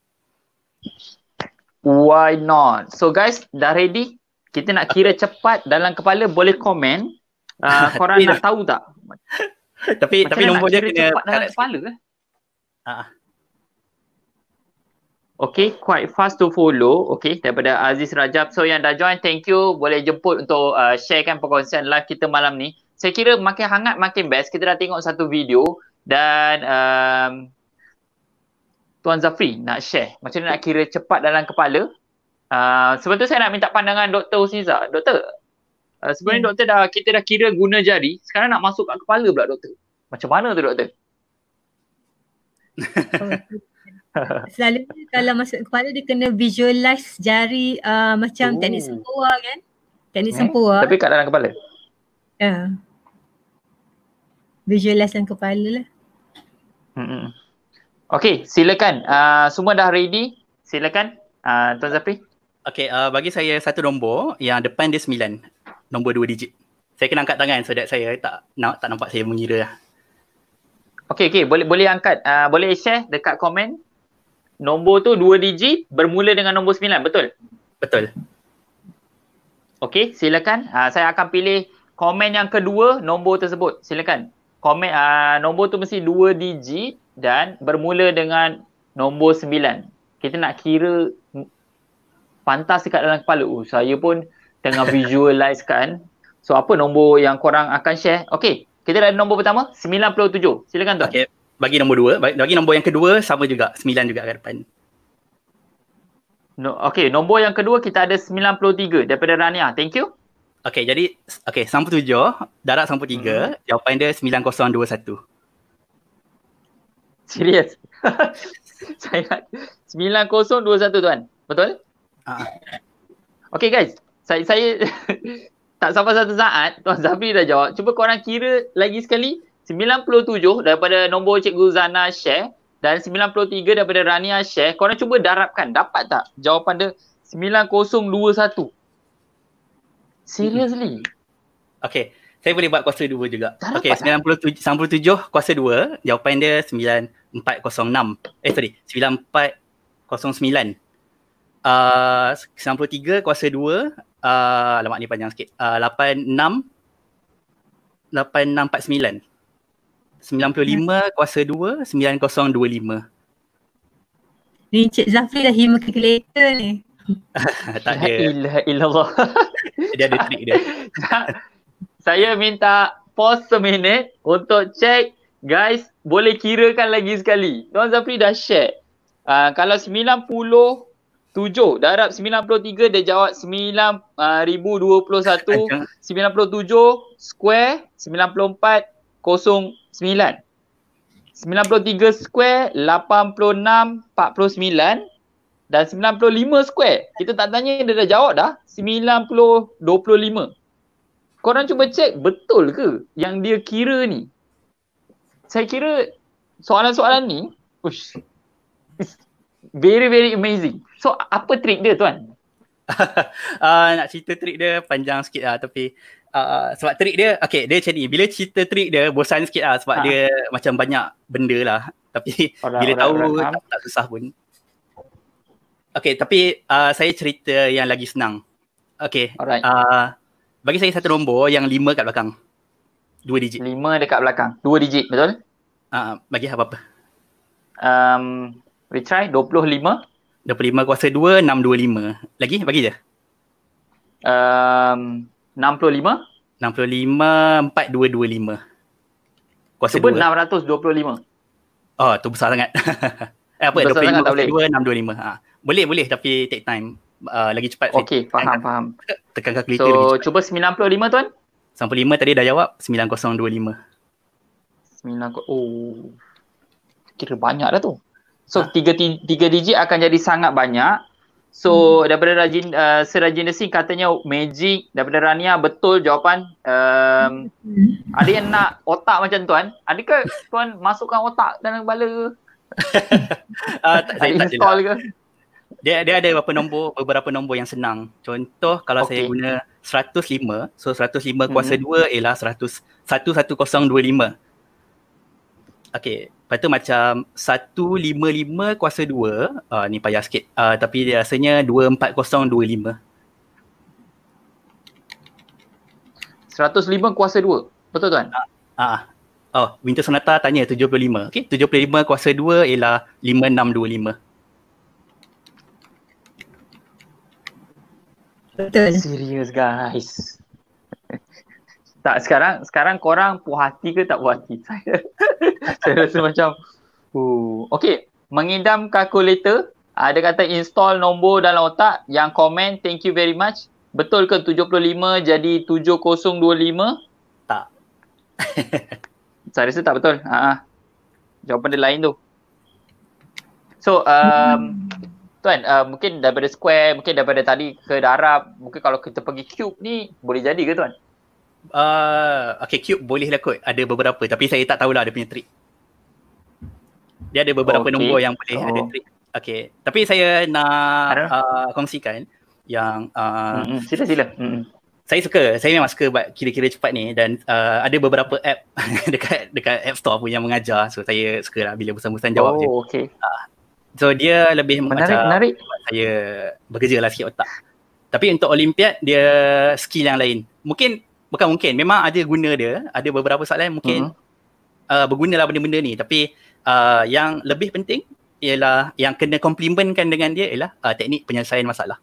Why not? So guys, dah ready? Kita nak kira cepat dalam kepala boleh komen. Uh, korang nak tahu tak? tapi Macam tapi nombor dia kena cepat dalam kepala ke? Uh. Ah, ah. Okay, quite fast to follow. Okay, daripada Aziz Rajab. So yang dah join, thank you. Boleh jemput untuk uh, sharekan perkongsian live kita malam ni. Saya kira makin hangat, makin best. Kita dah tengok satu video dan um, Tuan Zafri nak share. Macam mana nak kira cepat dalam kepala. Uh, sebab tu saya nak minta pandangan Dr. Usiza. Doktor, uh, sebenarnya hmm. doktor dah kita dah kira guna jari. Sekarang nak masuk kat kepala pula doktor. Macam mana tu doktor? Selalu kalau masuk kepala dia kena visualize jari uh, macam Ooh. teknik sempua kan? Teknik hmm? sempua. Tapi kat dalam kepala? Ya. Uh. Visualize dalam kepala lah. Hmm. Okay, silakan. Uh, semua dah ready? Silakan. Uh, Tuan Zafri. Okay, uh, ah, bagi saya satu nombor yang depan dia sembilan. Nombor dua digit. Saya kena angkat tangan so that saya tak nak, tak nampak saya mengira lah. Okay, okay. Boleh, boleh angkat. Uh, boleh share dekat komen nombor tu dua digit bermula dengan nombor sembilan, betul? Betul. Okey, silakan. Uh, saya akan pilih komen yang kedua nombor tersebut. Silakan. Komen uh, nombor tu mesti dua digit dan bermula dengan nombor sembilan. Kita nak kira pantas dekat dalam kepala. Oh, saya pun tengah visualize kan. So apa nombor yang korang akan share? Okey, kita dah ada nombor pertama 97. Silakan tuan. Okay bagi nombor dua. Bagi, nombor yang kedua sama juga. Sembilan juga kat depan. No, okay, nombor yang kedua kita ada sembilan 93 daripada Rania. Thank you. Okay, jadi okay, sampul tujuh, darat sampul tiga, hmm. jawapan dia sembilan kosong dua satu. Serius? saya dua satu tuan. Betul? Uh. Okay guys, saya, saya tak sampai satu saat Tuan Zafri dah jawab. Cuba korang kira lagi sekali 97 daripada nombor Cikgu Zana share dan 93 daripada Rania share. Korang cuba darabkan. Dapat tak jawapan dia 9021? Seriously? Okay. Saya boleh buat kuasa 2 juga. Okey, 97, 97 kuasa 2, jawapan dia 9406. Eh sorry, 9409. Uh, 93 kuasa 2, uh, ah, alamak ni panjang sikit. Uh, 86 8649. 95 kuasa 2 9025 Ni Cik Zafri dah hima calculator ni. tak ada. Ilah ilah dia ada trick dia. Saya minta pause seminit untuk check guys boleh kirakan lagi sekali. Tuan Zafri dah share. Uh, kalau 97 darab 93 dia jawab 9021 uh, 97 square 94 93 square 86 49 dan 95 square kita tak tanya dia dah jawab dah 90 25 korang cuba check betul ke yang dia kira ni saya kira soalan-soalan ni ush very very amazing so apa trick dia tuan uh, nak cerita trick dia panjang sikit lah tapi Uh, sebab trik dia, okay dia macam ni. Bila cerita trik dia, bosan sikit lah sebab ha. dia macam banyak benda lah. Tapi orang, bila orang, tahu, orang, tak, tak susah pun. Okay, tapi uh, saya cerita yang lagi senang. Okay. Uh, bagi saya satu nombor yang lima kat belakang. Dua digit. Lima dekat belakang. Dua digit, betul? Uh, bagi apa-apa. Um, retry, puluh lima kuasa dua enam dua lima Lagi? Bagi je. Um, 65 Kuasa Cuba 625 Oh tu besar sangat Eh apa besar 25 sangat, 625 ha. Ah. Boleh boleh tapi take time uh, Lagi cepat Okey, faham tekan, faham Tekan calculator so, cuba 95 tuan 95 tadi dah jawab 9025 9 Oh Kira banyak dah tu So ha. tiga, tiga digit akan jadi sangat banyak So hmm. daripada rajin uh, serajin desi katanya magic daripada Rania betul jawapan um, hmm. ada yang nak otak macam tuan adakah tuan masukkan otak dalam bala uh, ah, tak, saya tak install ke dia dia ada beberapa nombor beberapa nombor yang senang contoh kalau okay. saya guna 105 so 105 kuasa hmm. 2 ialah 100 11025 Okay. Lepas tu macam 155 kuasa 2 uh, ah, ni payah sikit uh, tapi dia rasanya 24025 105 kuasa 2 betul tuan? Ah, uh, uh, oh Winter Sonata tanya 75 okay, 75 kuasa 2 ialah 5625 Betul. Serius guys. Tak sekarang sekarang korang puas hati ke tak puas hati saya? saya rasa macam uh okey mengidam kalkulator ada kata install nombor dalam otak yang komen thank you very much betul ke 75 jadi 7025 tak saya rasa tak betul ha uh jawapan dia lain tu so um, tuan uh, mungkin daripada square mungkin daripada tadi ke darab mungkin kalau kita pergi cube ni boleh jadi ke tuan Uh, okay, cube boleh lah kot. Ada beberapa. Tapi saya tak tahulah dia punya trick. Dia ada beberapa okay. nombor yang boleh oh. ada trick. Okay. Tapi saya nak uh, kongsikan yang... Uh, mm-hmm. Mm-hmm. Saya suka. Saya memang suka buat kira-kira cepat ni. Dan uh, ada beberapa app dekat dekat App Store pun yang mengajar. So, saya suka lah bila bersambung-sambung jawab oh, je. Okay. Uh, so, dia lebih menarik, macam... Menarik, menarik. Saya bekerja lah sikit otak. Tapi untuk Olimpiad, dia skill yang lain. Mungkin bukan mungkin memang ada guna dia ada beberapa soalan mungkin uh-huh. uh, bergunalah benda-benda ni tapi uh, yang lebih penting ialah yang kena komplimenkan dengan dia ialah uh, teknik penyelesaian masalah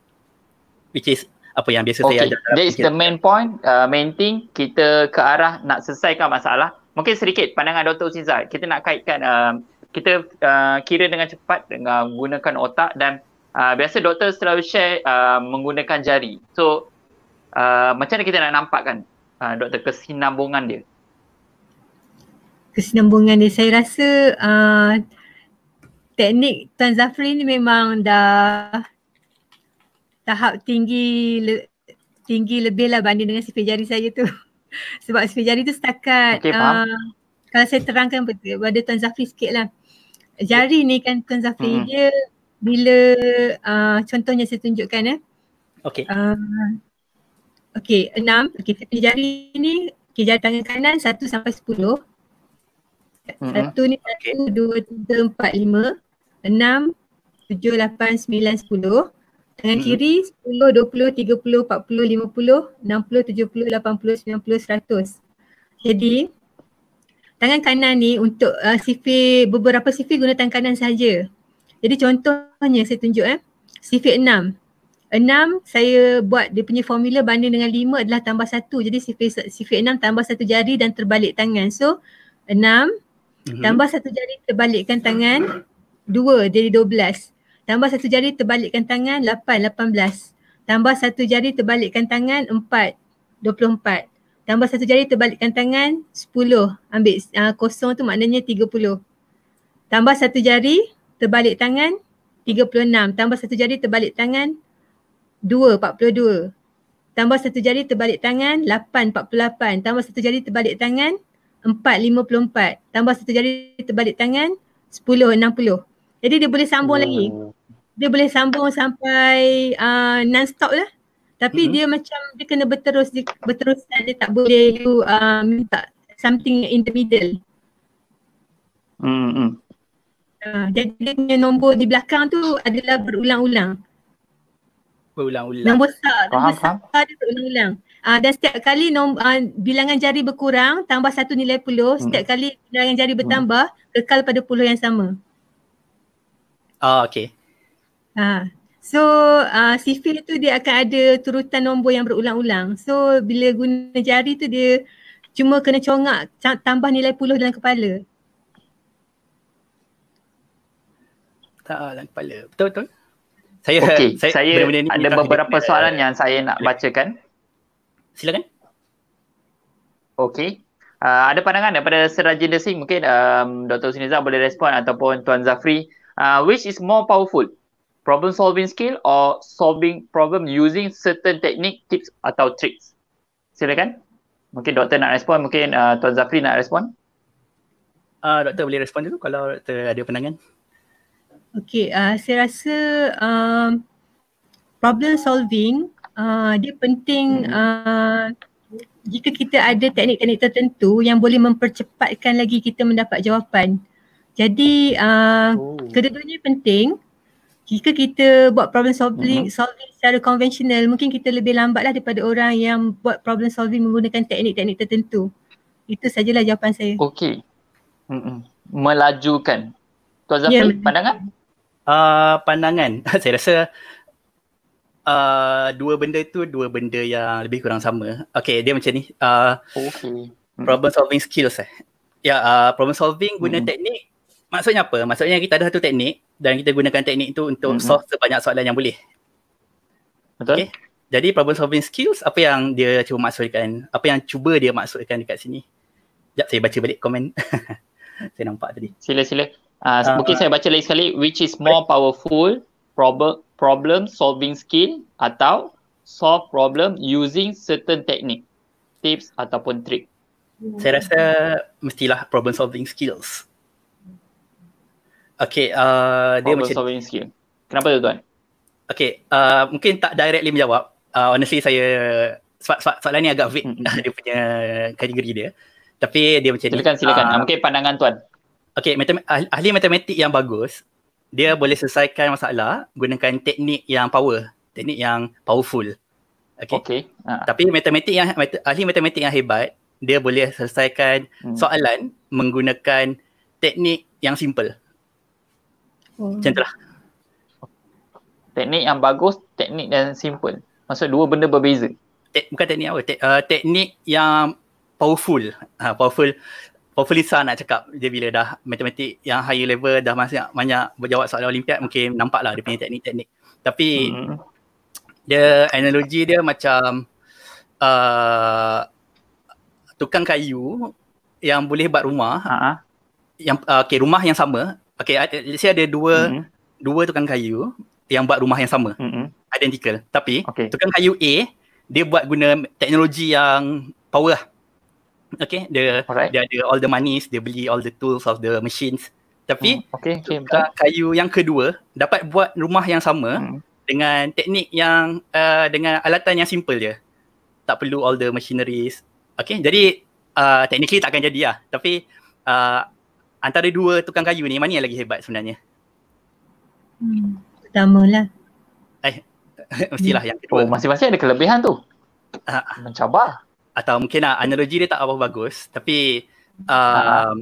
which is apa yang biasa okay. saya ajar that is the main point uh, main thing kita ke arah nak selesaikan masalah mungkin sedikit pandangan Dr. Uzizal kita nak kaitkan uh, kita uh, kira dengan cepat dengan gunakan otak dan uh, biasa doktor selalu share uh, menggunakan jari so Uh, macam mana kita nak nampakkan uh, doktor kesinambungan dia kesinambungan dia saya rasa uh, teknik Tuan Zafri ni memang dah tahap tinggi le- tinggi lebih lah banding dengan sipir jari saya tu sebab sipir jari tu setakat okay, uh, ah, kalau saya terangkan pada Tuan Zafri sikit lah jari ni kan Tuan Zafri hmm. dia bila uh, contohnya saya tunjukkan eh okay. uh, Okey, enam. Okey, tepi jari ni, okay, jari tangan kanan satu sampai sepuluh. Satu ni satu, dua, tiga, empat, lima. Enam, tujuh, lapan, sembilan, sepuluh. Tangan kiri sepuluh, dua puluh, tiga puluh, empat puluh, lima puluh, enam puluh, tujuh puluh, lapan puluh, sembilan puluh, seratus. Jadi, tangan kanan ni untuk uh, CV, beberapa CV guna tangan kanan saja. Jadi contohnya saya tunjuk eh. CV enam enam saya buat dia punya formula banding dengan lima adalah tambah satu. Jadi sifat sifat enam tambah satu jari dan terbalik tangan. So enam mm-hmm. tambah satu jari terbalikkan tangan dua jadi dua belas. Tambah satu jari terbalikkan tangan lapan, lapan belas. Tambah satu jari terbalikkan tangan empat, dua puluh empat. Tambah satu jari terbalikkan tangan sepuluh. Ambil uh, kosong tu maknanya tiga puluh. Tambah satu jari terbalik tangan 36. Tambah satu jari terbalik tangan 2, 42. Tambah satu jari terbalik tangan, 8, 48. Tambah satu jari terbalik tangan, 4, 54. Tambah satu jari terbalik tangan, 10, 60. Jadi dia boleh sambung wow. lagi. Dia boleh sambung sampai uh, non-stop lah. Tapi hmm dia macam dia kena berterus, dia, berterusan. Dia tak boleh you uh, minta something in the middle. Hmm. Uh, jadi dia punya nombor di belakang tu adalah berulang-ulang berulang-ulang. Nombor star. Faham, nombor faham. star dia berulang-ulang. Uh, dan setiap kali nom, uh, bilangan jari berkurang, tambah satu nilai puluh. Hmm. Setiap hmm. kali bilangan jari hmm. bertambah, hmm. kekal pada puluh yang sama. Oh, ah, okay. Uh, so, uh, sifil tu dia akan ada turutan nombor yang berulang-ulang. So, bila guna jari tu dia cuma kena congak tambah nilai puluh dalam kepala. Tak, dalam kepala. Betul-betul? saya okay. saya, saya benda -benda ada beberapa dia, soalan uh, yang saya nak boleh. bacakan. Silakan. Okey. Uh, ada pandangan daripada Serajin Desing mungkin um, Dr. Sinizah boleh respon ataupun Tuan Zafri uh, which is more powerful problem solving skill or solving problem using certain technique tips atau tricks silakan mungkin doktor nak respon mungkin uh, Tuan Zafri nak respon uh, doktor boleh respon dulu kalau doktor ada pandangan Okay, uh, ah, saya rasa uh, problem solving uh, dia penting uh, jika kita ada teknik-teknik tertentu yang boleh mempercepatkan lagi kita mendapat jawapan. Jadi uh, oh. kedua-duanya penting. Jika kita buat problem solving, hmm. solving secara konvensional, mungkin kita lebih lambatlah daripada orang yang buat problem solving menggunakan teknik-teknik tertentu. Itu sajalah jawapan saya. Okay. Hmm, hmm. Melajukan. Tuan Zafri, yeah, ya, pandangan? uh, pandangan saya rasa uh, dua benda itu dua benda yang lebih kurang sama okay dia macam ni uh, ah, okay. problem solving skills eh ya yeah, uh, problem solving guna hmm. teknik maksudnya apa maksudnya kita ada satu teknik dan kita gunakan teknik itu untuk hmm. solve sebanyak soalan yang boleh betul okay. jadi problem solving skills apa yang dia cuba maksudkan apa yang cuba dia maksudkan dekat sini Sekejap saya baca balik komen saya nampak tadi. Sila, sila uh, uh, mungkin ah. saya baca lagi sekali which is more powerful problem problem solving skill atau solve problem using certain technique tips ataupun trick saya rasa mestilah problem solving skills okay uh, problem dia problem solving skill kenapa tu tuan okay uh, mungkin tak directly menjawab uh, honestly saya sebab so, so, soalan ni agak vague hmm, hmm, hmm. dia punya kategori dia. Tapi dia macam silakan, ni. Silakan, silakan. Uh, mungkin pandangan tuan okay, matem- ah, ahli matematik yang bagus, dia boleh selesaikan masalah gunakan teknik yang power, teknik yang powerful. Okay. okay. Ha. Tapi matematik yang mat- ahli matematik yang hebat, dia boleh selesaikan hmm. soalan menggunakan teknik yang simple. Hmm. Macam itulah. Teknik yang bagus, teknik yang simple. Maksud dua benda berbeza. Te- bukan teknik apa, Te- uh, teknik yang powerful. Ha, powerful hopefully Sa nak cakap dia bila dah matematik yang higher level dah banyak banyak berjawab soalan olimpiad mungkin nampak lah dia punya teknik-teknik tapi hmm. dia analogi dia macam uh, tukang kayu yang boleh buat rumah uh-huh. yang uh, okay, rumah yang sama okay saya ada dua hmm. dua tukang kayu yang buat rumah yang sama hmm. identical tapi okay. tukang kayu A dia buat guna teknologi yang power lah Okay, dia Alright. dia ada all the money, dia beli all the tools of the machines. Tapi hmm. okay, okay, betul. kayu yang kedua dapat buat rumah yang sama hmm. dengan teknik yang uh, dengan alatan yang simple je. Tak perlu all the machineries. Okay, jadi uh, technically tak jadi lah. Tapi uh, antara dua tukang kayu ni, mana yang lagi hebat sebenarnya? Hmm. Pertama lah. Eh, mestilah hmm. yang kedua. Oh, masing-masing ada kelebihan tu. Uh, Mencabar atau mungkin lah analogi dia tak apa bagus tapi um, uh,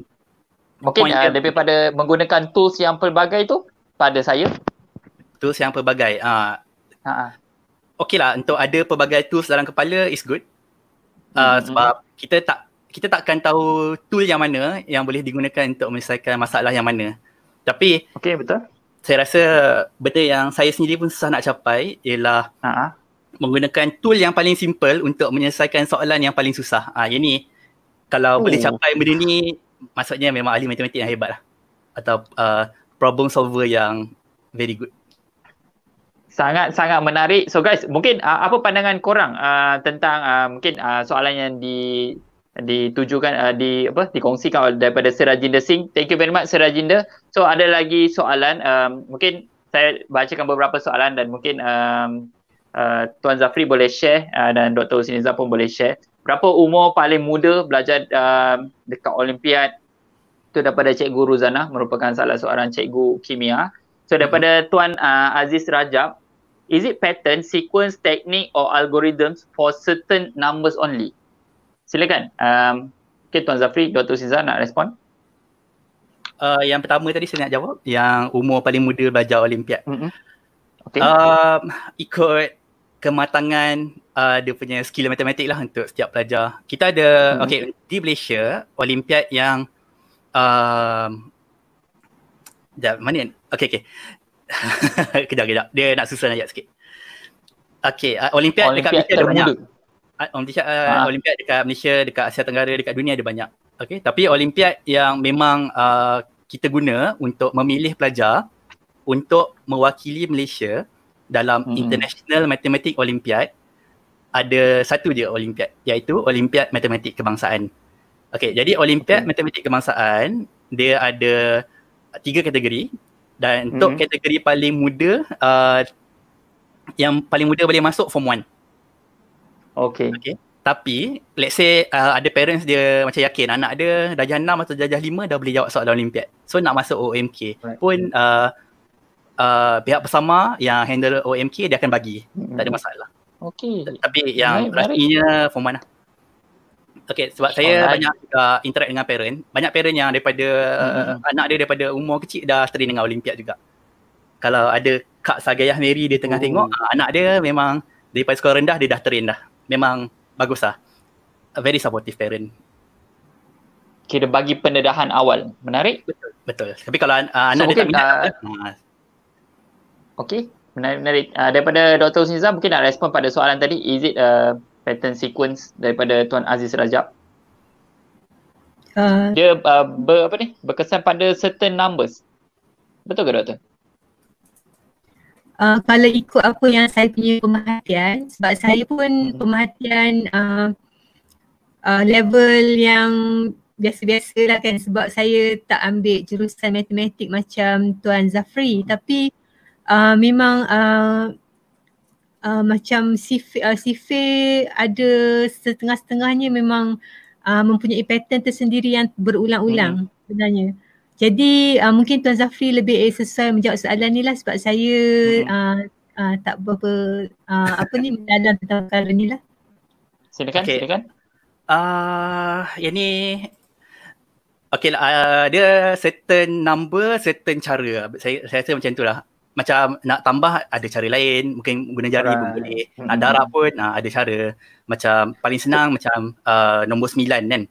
mungkin uh, lebih pada menggunakan tools yang pelbagai tu pada saya tools yang pelbagai uh, uh-huh. okey lah untuk ada pelbagai tools dalam kepala is good uh, mm-hmm. sebab kita tak kita takkan tahu tool yang mana yang boleh digunakan untuk menyelesaikan masalah yang mana tapi okey betul saya rasa benda yang saya sendiri pun susah nak capai ialah uh-huh menggunakan tool yang paling simple untuk menyelesaikan soalan yang paling susah. Ah ha, ini kalau hmm. boleh oh. capai benda ni maksudnya memang ahli matematik yang hebat lah. Atau uh, problem solver yang very good. Sangat-sangat menarik. So guys, mungkin uh, apa pandangan korang uh, tentang uh, mungkin uh, soalan yang di ditujukan uh, di apa dikongsikan daripada Serajinder Singh. Thank you very much Serajinder. So ada lagi soalan um, mungkin saya bacakan beberapa soalan dan mungkin um, Uh, Tuan Zafri boleh share uh, dan Dr. Husniza pun boleh share. Berapa umur paling muda belajar uh, dekat Olimpiad? Itu daripada Cikgu Ruzana merupakan salah seorang Cikgu Kimia. So daripada hmm. Tuan uh, Aziz Rajab, is it pattern, sequence, technique or algorithms for certain numbers only? Silakan. Um, okay Tuan Zafri, Dr. Husniza nak respon. Uh, yang pertama tadi saya nak jawab, yang umur paling muda belajar Olimpiad. Mm-hmm. Okay. Uh, ikut kematangan uh, dia punya skill matematik lah untuk setiap pelajar. Kita ada, hmm. okay, di Malaysia, Olimpiad yang, um, sekejap, mana yang, okay, okay. kejap, kejap. Dia nak susun ayat sikit. Okay, uh, Olimpiad, Olimpiad dekat Malaysia ada banyak. Ah, Olimpiad, uh, ha. Ah. Olimpiad dekat Malaysia, dekat Asia Tenggara, dekat dunia ada banyak. Okay, tapi Olimpiad yang memang uh, kita guna untuk memilih pelajar untuk mewakili Malaysia, dalam mm-hmm. International Mathematics Olympiad ada satu je olimpiad iaitu Olimpiad Matematik Kebangsaan. Okey, jadi Olimpiad okay. Matematik Kebangsaan dia ada tiga kategori dan mm-hmm. untuk kategori paling muda uh, yang paling muda boleh masuk form 1. Okey. okay. Tapi let's say uh, ada parents dia macam yakin anak dia darjah 6 atau darjah 5 dah boleh jawab soalan olimpiad. So nak masuk OMK right. pun uh, uh, pihak bersama yang handle OMK dia akan bagi. Hmm. Tak ada hmm. masalah. Okey. Tapi yang rasminya form mana? Lah. Okey, sebab Online. saya banyak uh, interact dengan parent. Banyak parent yang daripada hmm. uh, anak dia daripada umur kecil dah train dengan Olimpiad juga. Kalau ada Kak Sagayah Mary dia tengah Ooh. tengok, uh, anak dia memang daripada sekolah rendah dia dah train dah. Memang bagus lah. A very supportive parent. Kira bagi pendedahan awal. Menarik? Betul. betul. Tapi kalau uh, anak so, dia okay, tak minat, uh, Okay, menarik. menarik. Uh, daripada Dr. Nizam, mungkin nak respon pada soalan tadi. Is it a pattern sequence daripada Tuan Aziz Rajab? Uh, dia uh, ber, apa ni? berkesan pada certain numbers. Betul ke doktor? Uh, kalau ikut apa yang saya punya pemerhatian, sebab saya pun hmm. pemerhatian uh, uh, level yang biasa-biasa lah kan sebab saya tak ambil jurusan matematik macam Tuan Zafri tapi uh, memang uh, uh, macam sifir uh, ada setengah-setengahnya memang uh, mempunyai pattern tersendiri yang berulang-ulang hmm. sebenarnya. Jadi uh, mungkin Tuan Zafri lebih eh, sesuai menjawab soalan ni lah sebab saya hmm. uh, uh, tak berapa uh, apa ni mendalam tentang perkara ni lah. Silakan, okay. silakan. Uh, yang ni Okay lah, uh, dia certain number, certain cara. Saya, saya rasa macam lah macam nak tambah ada cara lain mungkin guna jari right. pun boleh nak hmm. darah pun nah, ada cara macam paling senang macam uh, nombor 9 kan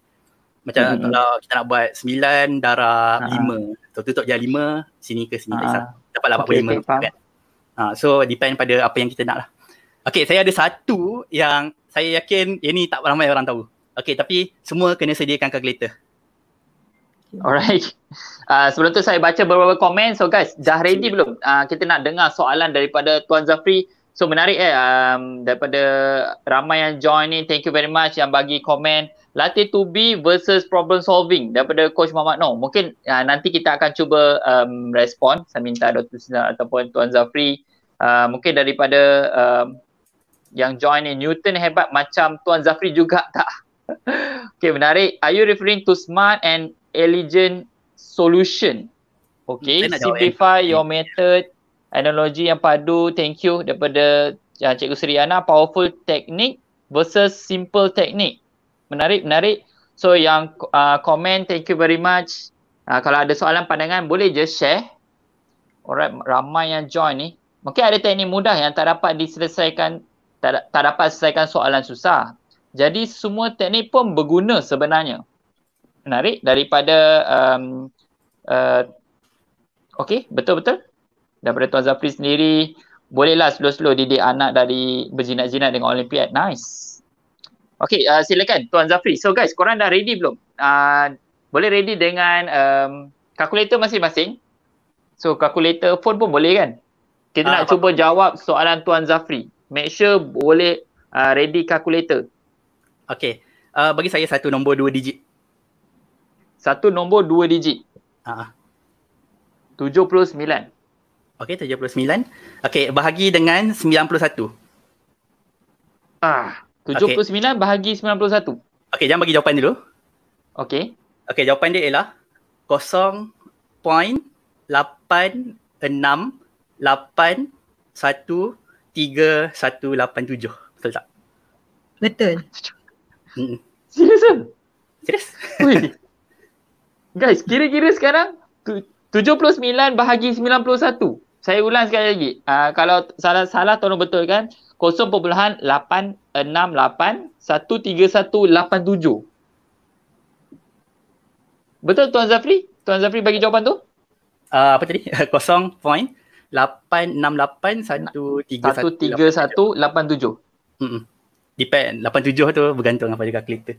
macam mm-hmm. kalau kita nak buat sembilan darah uh-huh. Ha. 5 so tutup jari 5 sini ke sini uh-huh. dapat 85 okay, kan uh, so depend pada apa yang kita nak lah okay saya ada satu yang saya yakin yang ni tak ramai orang tahu okay tapi semua kena sediakan calculator Alright. Uh, sebelum tu saya baca beberapa komen. So guys, dah ready belum? Uh, kita nak dengar soalan daripada Tuan Zafri. So menarik eh um, daripada ramai yang join ni. Thank you very much yang bagi komen. Latih 2B versus problem solving daripada Coach Muhammad Noh. Mungkin uh, nanti kita akan cuba um, respon. Saya minta Dr. Sina ataupun Tuan Zafri. Uh, mungkin daripada um, yang join ni Newton hebat macam Tuan Zafri juga tak? okay menarik. Are you referring to smart and Elegant solution. Okay, simplify jawab, your method, analogi yang padu, thank you daripada uh, Cikgu Suriana, powerful technique versus simple technique. Menarik, menarik. So yang uh, komen, thank you very much. Uh, kalau ada soalan pandangan, boleh je share. Alright, ramai yang join ni. Mungkin ada teknik mudah yang tak dapat diselesaikan, tak, tak dapat selesaikan soalan susah. Jadi semua teknik pun berguna sebenarnya menarik daripada um, uh, okey betul-betul daripada Tuan Zafri sendiri bolehlah slow-slow didik anak dari berzinat-zinat dengan Olimpiad nice okey uh, silakan Tuan Zafri so guys korang dah ready belum uh, boleh ready dengan um, kalkulator masing-masing so kalkulator phone pun boleh kan kita uh, nak apa? Ah, cuba jawab soalan Tuan Zafri make sure boleh uh, ready kalkulator okey uh, bagi saya satu nombor dua digit satu nombor dua digit. Ha. Ah. 79. Okey 79. Okey bahagi dengan 91. Ah, 79 okay. bahagi 91. Okey, jangan bagi jawapan dulu. Okey. Okey, jawapan dia ialah 0.8681387. Betul tak? Betul. Hmm. Serius? Serius? Guys, kira-kira sekarang 79 bahagi 91. Saya ulang sekali lagi. Uh, kalau salah salah tolong betul kan. 0.868131187. Betul Tuan Zafri? Tuan Zafri bagi jawapan tu? Uh, apa tadi? 0 point 8681317. Hmm. Depend 87 tu bergantung apa klik tu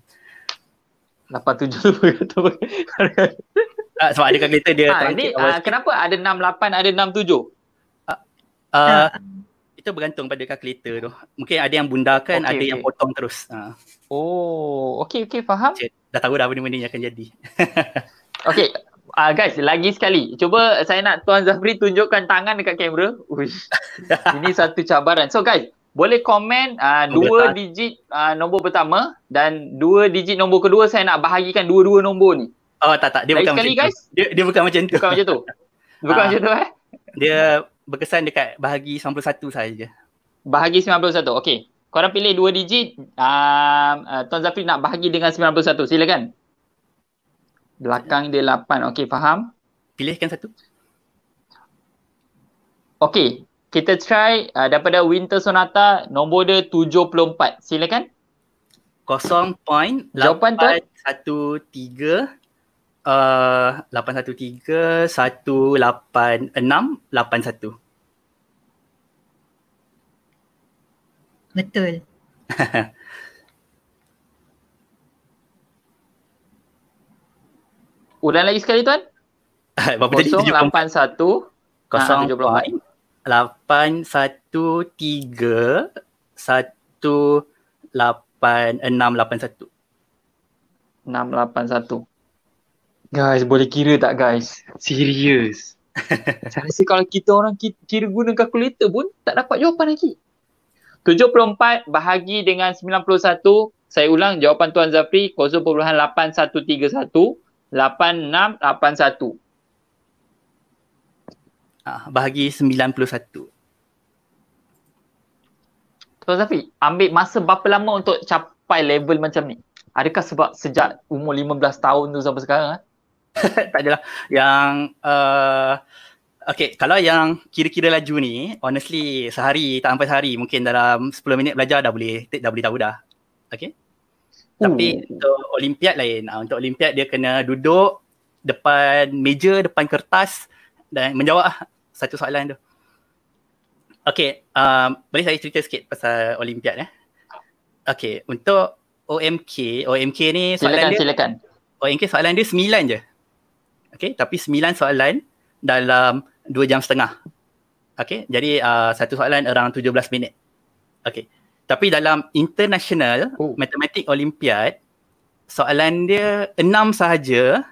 lapan tujuh tu apa sebab ada kereta dia ha, ni, uh, kenapa ada enam lapan ada enam tujuh uh, uh, itu bergantung pada kalkulator tu. Mungkin ada yang bundarkan, okay, ada okay. yang potong terus. Ha. Oh, okey okey faham. Cik, dah tahu dah benda-benda yang akan jadi. okey, uh, guys, lagi sekali. Cuba saya nak Tuan Zafri tunjukkan tangan dekat kamera. Ini satu cabaran. So guys, boleh komen uh, dua digit uh, nombor pertama dan dua digit nombor kedua saya nak bahagikan dua-dua nombor ni. Oh tak tak dia Lagi bukan sekali, macam guys. Dia, dia bukan macam tu. Bukan macam tu. Bukan uh, macam tu eh. Dia berkesan dekat bahagi 91 saja. Bahagi 91. Okey. Korang pilih dua digit a uh, uh, Tuan Zafri nak bahagi dengan 91. Silakan. Belakang dia 8. Okey, faham? Pilihkan satu. Okey, kita try uh, daripada Winter Sonata nombor dia 74. Silakan. 0.813 Jawapan tu? 813 uh, 183 186 81 Betul. Ulang lagi sekali tuan. Berapa tadi? 0.81 0.74 0.813 0813 Guys, boleh kira tak guys? Serius. Saya rasa kalau kita orang kira guna kalkulator pun tak dapat jawapan lagi. 74 bahagi dengan 91. Saya ulang jawapan Tuan Zafri 0.8131. 8681. Ah, bahagi 91. Tuan Zafi, ambil masa berapa lama untuk capai level macam ni? Adakah sebab sejak umur 15 tahun tu sampai sekarang? Eh? tak adalah. Yang, uh, okay, kalau yang kira-kira laju ni, honestly, sehari, tak sampai sehari, mungkin dalam 10 minit belajar dah boleh, dah boleh tahu dah. Okay? Tapi Ooh. Hmm. untuk Olimpiad lain. Ah, untuk Olimpiad dia kena duduk depan meja, depan kertas dan menjawab satu soalan tu. Okay, um, boleh saya cerita sikit pasal Olimpiad eh? Okay, untuk OMK, OMK ni soalan silakan, dia Silakan, OMK soalan dia sembilan je. Okay, tapi sembilan soalan dalam dua jam setengah. Okay, jadi uh, satu soalan around tujuh belas minit. Okay, tapi dalam International oh. Mathematics Olympiad, soalan dia enam sahaja,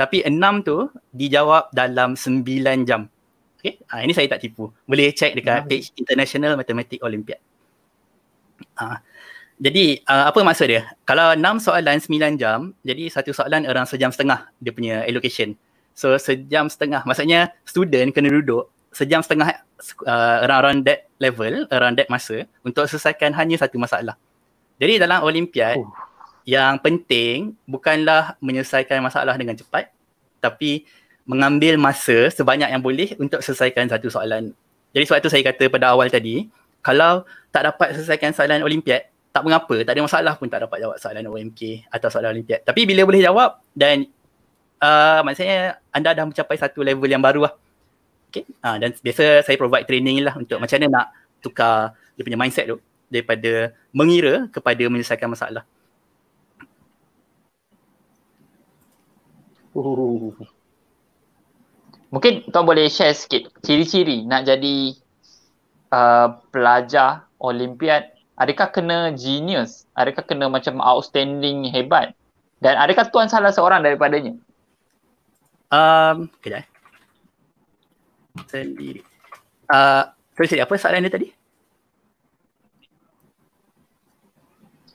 tapi enam tu dijawab dalam sembilan jam. Okay. Ha, ah, ini saya tak tipu. Boleh cek dekat ya. page International Mathematics Olympiad. Ha. Jadi uh, apa maksud dia? Kalau enam soalan sembilan jam, jadi satu soalan orang sejam setengah dia punya allocation. So sejam setengah maksudnya student kena duduk sejam setengah uh, around, around that level, around that masa untuk selesaikan hanya satu masalah. Jadi dalam olimpiad oh. yang penting bukanlah menyelesaikan masalah dengan cepat tapi mengambil masa sebanyak yang boleh untuk selesaikan satu soalan. Jadi sebab itu saya kata pada awal tadi, kalau tak dapat selesaikan soalan Olimpiad, tak mengapa, tak ada masalah pun tak dapat jawab soalan OMK atau soalan Olimpiad. Tapi bila boleh jawab dan uh, maksudnya anda dah mencapai satu level yang baru lah. Okay? Uh, dan biasa saya provide training lah untuk macam mana nak tukar dia punya mindset tu daripada mengira kepada menyelesaikan masalah. Oh. Mungkin tuan boleh share sikit ciri-ciri nak jadi uh, pelajar olimpiad. Adakah kena genius? Adakah kena macam outstanding hebat? Dan adakah tuan salah seorang daripadanya? Um, kejap. Eh. Sendiri. Uh, sorry, apa soalan dia tadi?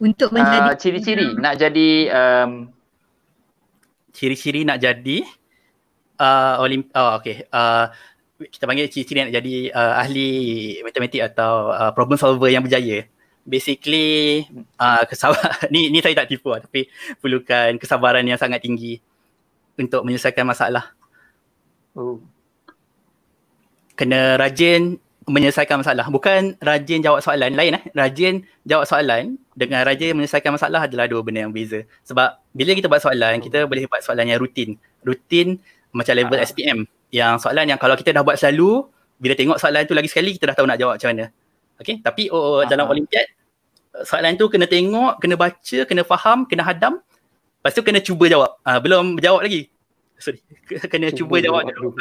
Untuk uh, menjadi uh, ciri-ciri nak jadi um, ciri-ciri nak jadi uh, Olimp- oh, okay. Uh, kita panggil cikgu nak jadi uh, ahli matematik atau uh, problem solver yang berjaya. Basically, uh, kesabaran, ni, ni saya tak tipu lah, tapi perlukan kesabaran yang sangat tinggi untuk menyelesaikan masalah. Oh. Kena rajin menyelesaikan masalah. Bukan rajin jawab soalan lain eh. Rajin jawab soalan dengan rajin menyelesaikan masalah adalah dua benda yang berbeza. Sebab bila kita buat soalan, kita oh. boleh buat soalan yang rutin. Rutin macam level uh. Ah. SPM yang soalan yang kalau kita dah buat selalu bila tengok soalan tu lagi sekali kita dah tahu nak jawab macam mana okey tapi oh, uh dalam ah. olimpiad eh, soalan tu kena tengok kena baca kena faham kena hadam lepas tu kena cuba jawab uh, belum jawab lagi sorry kena cuba, cuba jawab dulu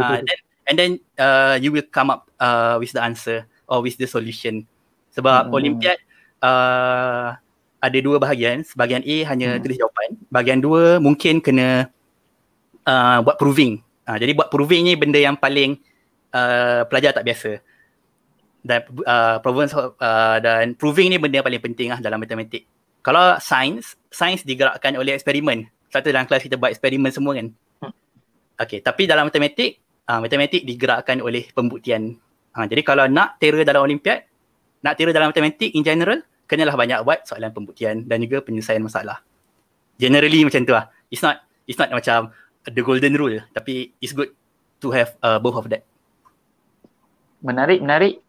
uh, and then uh, you will come up uh, with the answer or with the solution sebab hmm. olimpiad uh, ada dua bahagian sebahagian A hanya hmm. tulis jawapan bahagian dua mungkin kena uh, buat proving. Uh, jadi buat proving ni benda yang paling uh, pelajar tak biasa. Dan, uh, provenance, uh, dan proving ni benda yang paling penting lah dalam matematik. Kalau sains, sains digerakkan oleh eksperimen. Satu dalam kelas kita buat eksperimen semua kan. Okay, tapi dalam matematik, uh, matematik digerakkan oleh pembuktian. Uh, jadi kalau nak tera dalam olimpiad, nak tera dalam matematik in general, kenalah banyak buat soalan pembuktian dan juga penyelesaian masalah. Generally macam tu lah. It's not, it's not macam, the golden rule tapi it's good to have uh, both of that menarik menarik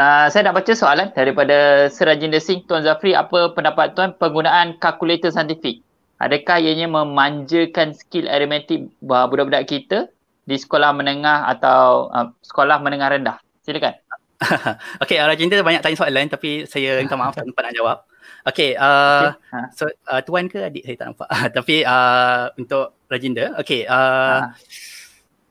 uh, saya nak baca soalan daripada Serajinder Singh Tuan Zafri apa pendapat tuan penggunaan kalkulator saintifik adakah ianya memanjakan skill aritmetik budak-budak kita di sekolah menengah atau uh, sekolah menengah rendah silakan okay Serajinder uh, banyak tanya soalan lain, tapi saya minta maaf tak sempat nak jawab Okay, uh, okay. Ha. so uh, tuan ke adik saya tak nampak. Tapi uh, untuk Raginda. Okay. Uh, ha.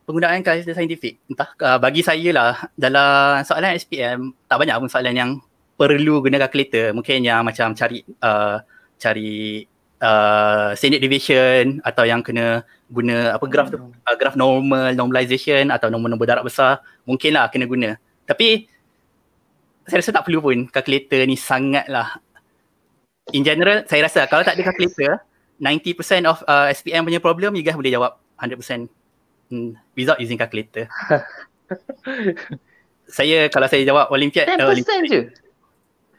Penggunaan kaedah saintifik. Entah. Uh, bagi saya lah dalam soalan SPM tak banyak pun soalan yang perlu guna kalkulator. Mungkin yang macam cari uh, cari uh, standard deviation atau yang kena guna apa graf tu hmm. uh, graf normal normalization atau nombor-nombor darab besar mungkin lah kena guna tapi saya rasa tak perlu pun kalkulator ni sangatlah in general saya rasa kalau tak ada kalkulator 90% of uh, SPM punya problem you guys boleh jawab 100% hmm, without using calculator. saya kalau saya jawab Olimpiad 10% uh, Olimpiad, je.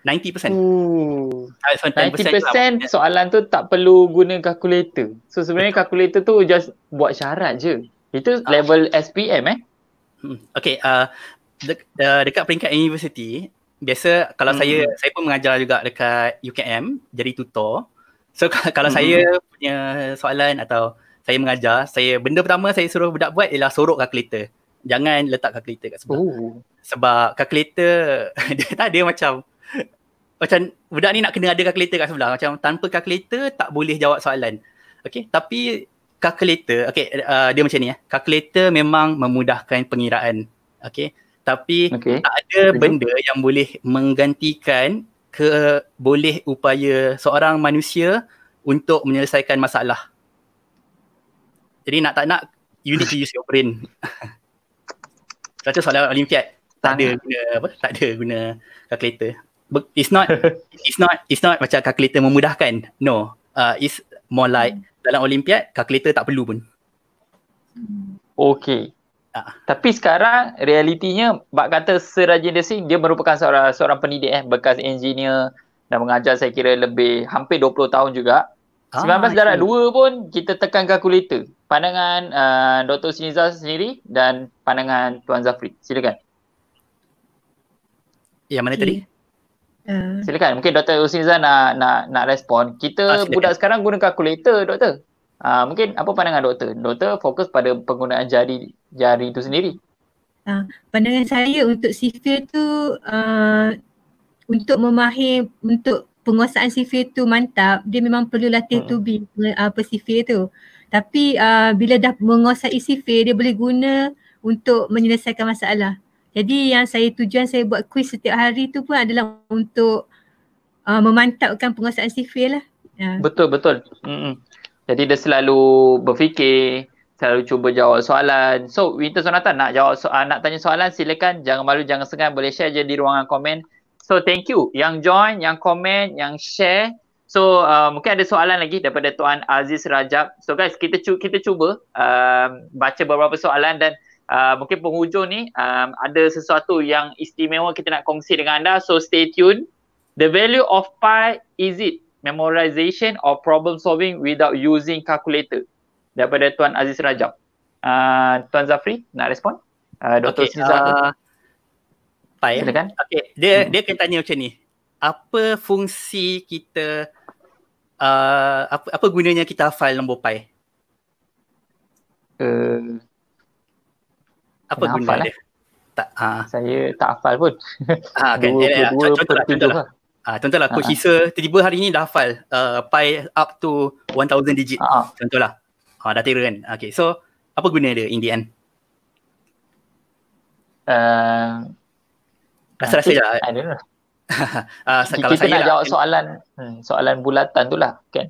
90%. Ooh. Uh, so 90% lah. soalan tu tak perlu guna kalkulator. So sebenarnya kalkulator tu just buat syarat je. Itu uh, level SPM eh. Hmm, okay, uh, de- de- uh, dekat peringkat universiti, biasa kalau hmm. saya, saya pun mengajar juga dekat UKM, jadi tutor. So kalau hmm. saya mm-hmm. punya soalan atau saya mengajar, saya benda pertama saya suruh budak buat ialah sorok kalkulator. Jangan letak kalkulator kat sebelah. Oh. Sebab kalkulator dia tak ada macam macam budak ni nak kena ada kalkulator kat sebelah. Macam tanpa kalkulator tak boleh jawab soalan. Okay, tapi kalkulator, okay, uh, dia macam ni ya. Eh. Kalkulator memang memudahkan pengiraan. Okay, tapi okay. tak ada benda yang boleh menggantikan ke boleh upaya seorang manusia untuk menyelesaikan masalah. Jadi nak tak nak you need to use your brain. Macam soalan olimpiad tak ada guna apa? Tak ada guna kalkulator. It's not it's not it's not macam kalkulator memudahkan. No. Uh, it's more like hmm. dalam olimpiad kalkulator tak perlu pun. Okay. Ah. Tapi sekarang realitinya bak kata Serajin Desing dia merupakan seorang seorang pendidik eh bekas engineer dan mengajar saya kira lebih hampir 20 tahun juga. Ah, 19 darat 2 pun kita tekan kalkulator. Pandangan uh, ah, Dr. Siniza sendiri dan pandangan Tuan Zafri. Silakan. Ya mana okay. tadi? Ah. Silakan. Mungkin Dr. Siniza nak nak nak respon. Kita ah, budak sekarang guna kalkulator, doktor. Uh, mungkin apa pandangan doktor? Doktor fokus pada penggunaan jari jari itu sendiri. Uh, pandangan saya untuk sifir tu uh, untuk memahir untuk penguasaan sifir tu mantap dia memang perlu latih hmm. tubi apa uh, sifir tu. Tapi uh, bila dah menguasai sifir dia boleh guna untuk menyelesaikan masalah. Jadi yang saya tujuan saya buat kuis setiap hari tu pun adalah untuk uh, memantapkan penguasaan sifir lah. Uh. Betul betul. Hmm. Jadi dia selalu berfikir, selalu cuba jawab soalan. So Winter Sonata nak jawab so- uh, nak tanya soalan silakan jangan malu jangan segan boleh share je di ruangan komen. So thank you yang join, yang komen, yang share. So uh, mungkin ada soalan lagi daripada Tuan Aziz Rajab. So guys kita cu- kita cuba um, baca beberapa soalan dan uh, mungkin penghujung ni um, ada sesuatu yang istimewa kita nak kongsi dengan anda. So stay tuned. The value of pi is it memorization or problem solving without using calculator daripada Tuan Aziz Rajab. Uh, Tuan Zafri nak respon? Uh, ah, Dr. Okay, Siza. Uh, ah, Pai. Eh? Silakan. Okay. Dia, hmm. dia akan tanya macam ni. Apa fungsi kita, uh, apa, apa gunanya kita hafal nombor Pai? Uh, eh, apa guna hafal, dia? Eh? Tak, uh. Saya tak hafal pun. Ha, kan, 2, ya, ya, 2, ya, ya, 2 per contoh, lah. Ah, contohlah Coach Hisa ah. uh-huh. tiba-tiba hari ni dah hafal uh, pi up to 1000 digit. Uh-huh. Ah, contohlah. Ah. ah, dah tira kan. Okay, so apa guna dia in the end? Uh, Rasa-rasa je lah. I saya nak lah, jawab kan. soalan hmm, soalan bulatan tu lah kan.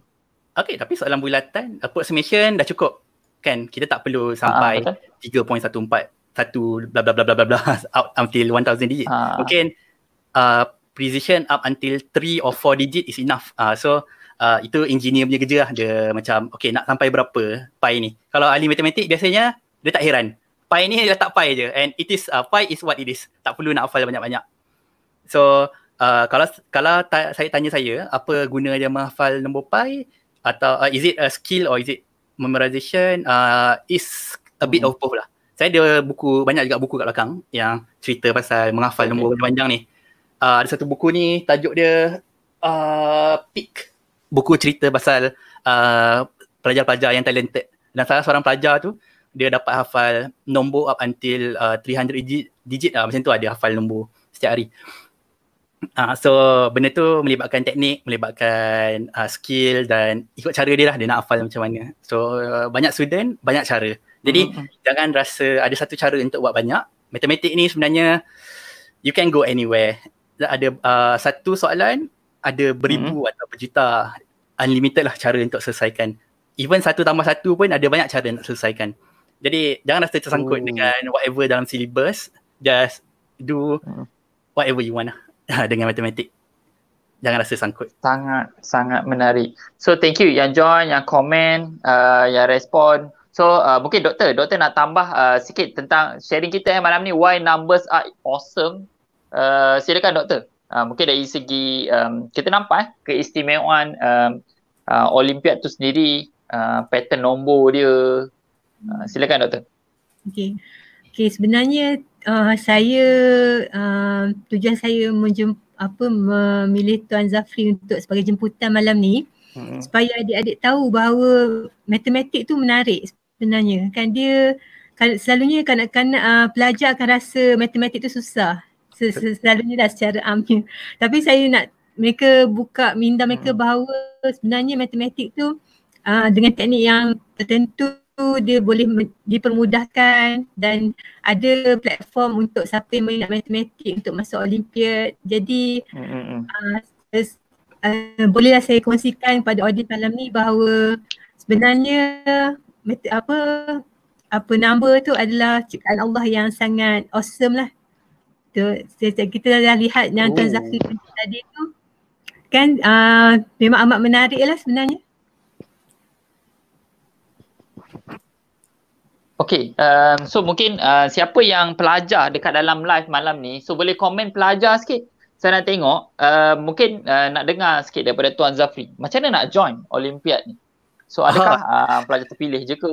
Okay, tapi soalan bulatan, approximation dah cukup kan. Kita tak perlu sampai uh-huh, 3.14 satu bla bla bla bla bla bla out until 1000 digit. uh Mungkin uh, precision up until 3 or 4 digit is enough. Uh, so uh, itu engineer punya kerja lah. Dia macam okay nak sampai berapa pi ni. Kalau ahli matematik biasanya dia tak heran. Pi ni dia letak pi je and it is uh, pi is what it is. Tak perlu nak hafal banyak-banyak. So uh, kalau kalau ta- saya tanya saya apa guna dia menghafal nombor pi atau uh, is it a skill or is it memorization uh, is a bit hmm. of both lah. Saya ada buku banyak juga buku kat belakang yang cerita pasal menghafal okay. nombor panjang ni uh, ada satu buku ni tajuk dia uh, Peak. Buku cerita pasal uh, pelajar-pelajar yang talented. Dan salah seorang pelajar tu dia dapat hafal nombor up until uh, 300 digit, digit lah. macam tu ada lah hafal nombor setiap hari. Uh, so benda tu melibatkan teknik, melibatkan uh, skill dan ikut cara dia lah dia nak hafal macam mana. So uh, banyak student, banyak cara. Jadi mm-hmm. jangan rasa ada satu cara untuk buat banyak. Matematik ni sebenarnya you can go anywhere. Lah, ada uh, satu soalan ada beribu hmm atau berjuta unlimited lah cara untuk selesaikan even satu tambah satu pun ada banyak cara nak selesaikan jadi jangan rasa tersangkut Ooh. dengan whatever dalam syllabus just do hmm. whatever you want lah dengan matematik jangan rasa sangkut sangat sangat menarik so thank you yang join yang komen uh, yang respon So uh, mungkin doktor, doktor nak tambah uh, sikit tentang sharing kita eh malam ni why numbers are awesome Eh, silakan doktor. Uh, mungkin dari segi um, kita nampak eh, keistimewaan um, uh, Olimpiad tu sendiri, uh, pattern nombor dia. Uh, silakan doktor. Okay. Okay, sebenarnya uh, saya uh, tujuan saya menjem, apa memilih Tuan Zafri untuk sebagai jemputan malam ni hmm. supaya adik-adik tahu bahawa matematik tu menarik sebenarnya kan dia kan, selalunya kanak-kanak uh, pelajar akan rasa matematik tu susah selalunya dah secara amnya. Tapi saya nak mereka buka minda mereka hmm. bahawa sebenarnya matematik tu uh, dengan teknik yang tertentu dia boleh dipermudahkan dan ada platform untuk siapa yang minat matematik untuk masuk olimpiad. Jadi mm-hmm. uh, uh, bolehlah saya kongsikan pada audiens malam ni bahawa sebenarnya apa apa nombor tu adalah ciptaan Allah yang sangat awesome lah kita kita dah lihat yang oh. Zaki tadi tu kan uh, memang amat menarik lah sebenarnya. Okay, um, so mungkin uh, siapa yang pelajar dekat dalam live malam ni, so boleh komen pelajar sikit. Saya nak tengok, uh, mungkin uh, nak dengar sikit daripada Tuan Zafri. Macam mana nak join Olimpiad ni? So adakah ah. uh, pelajar terpilih je ke?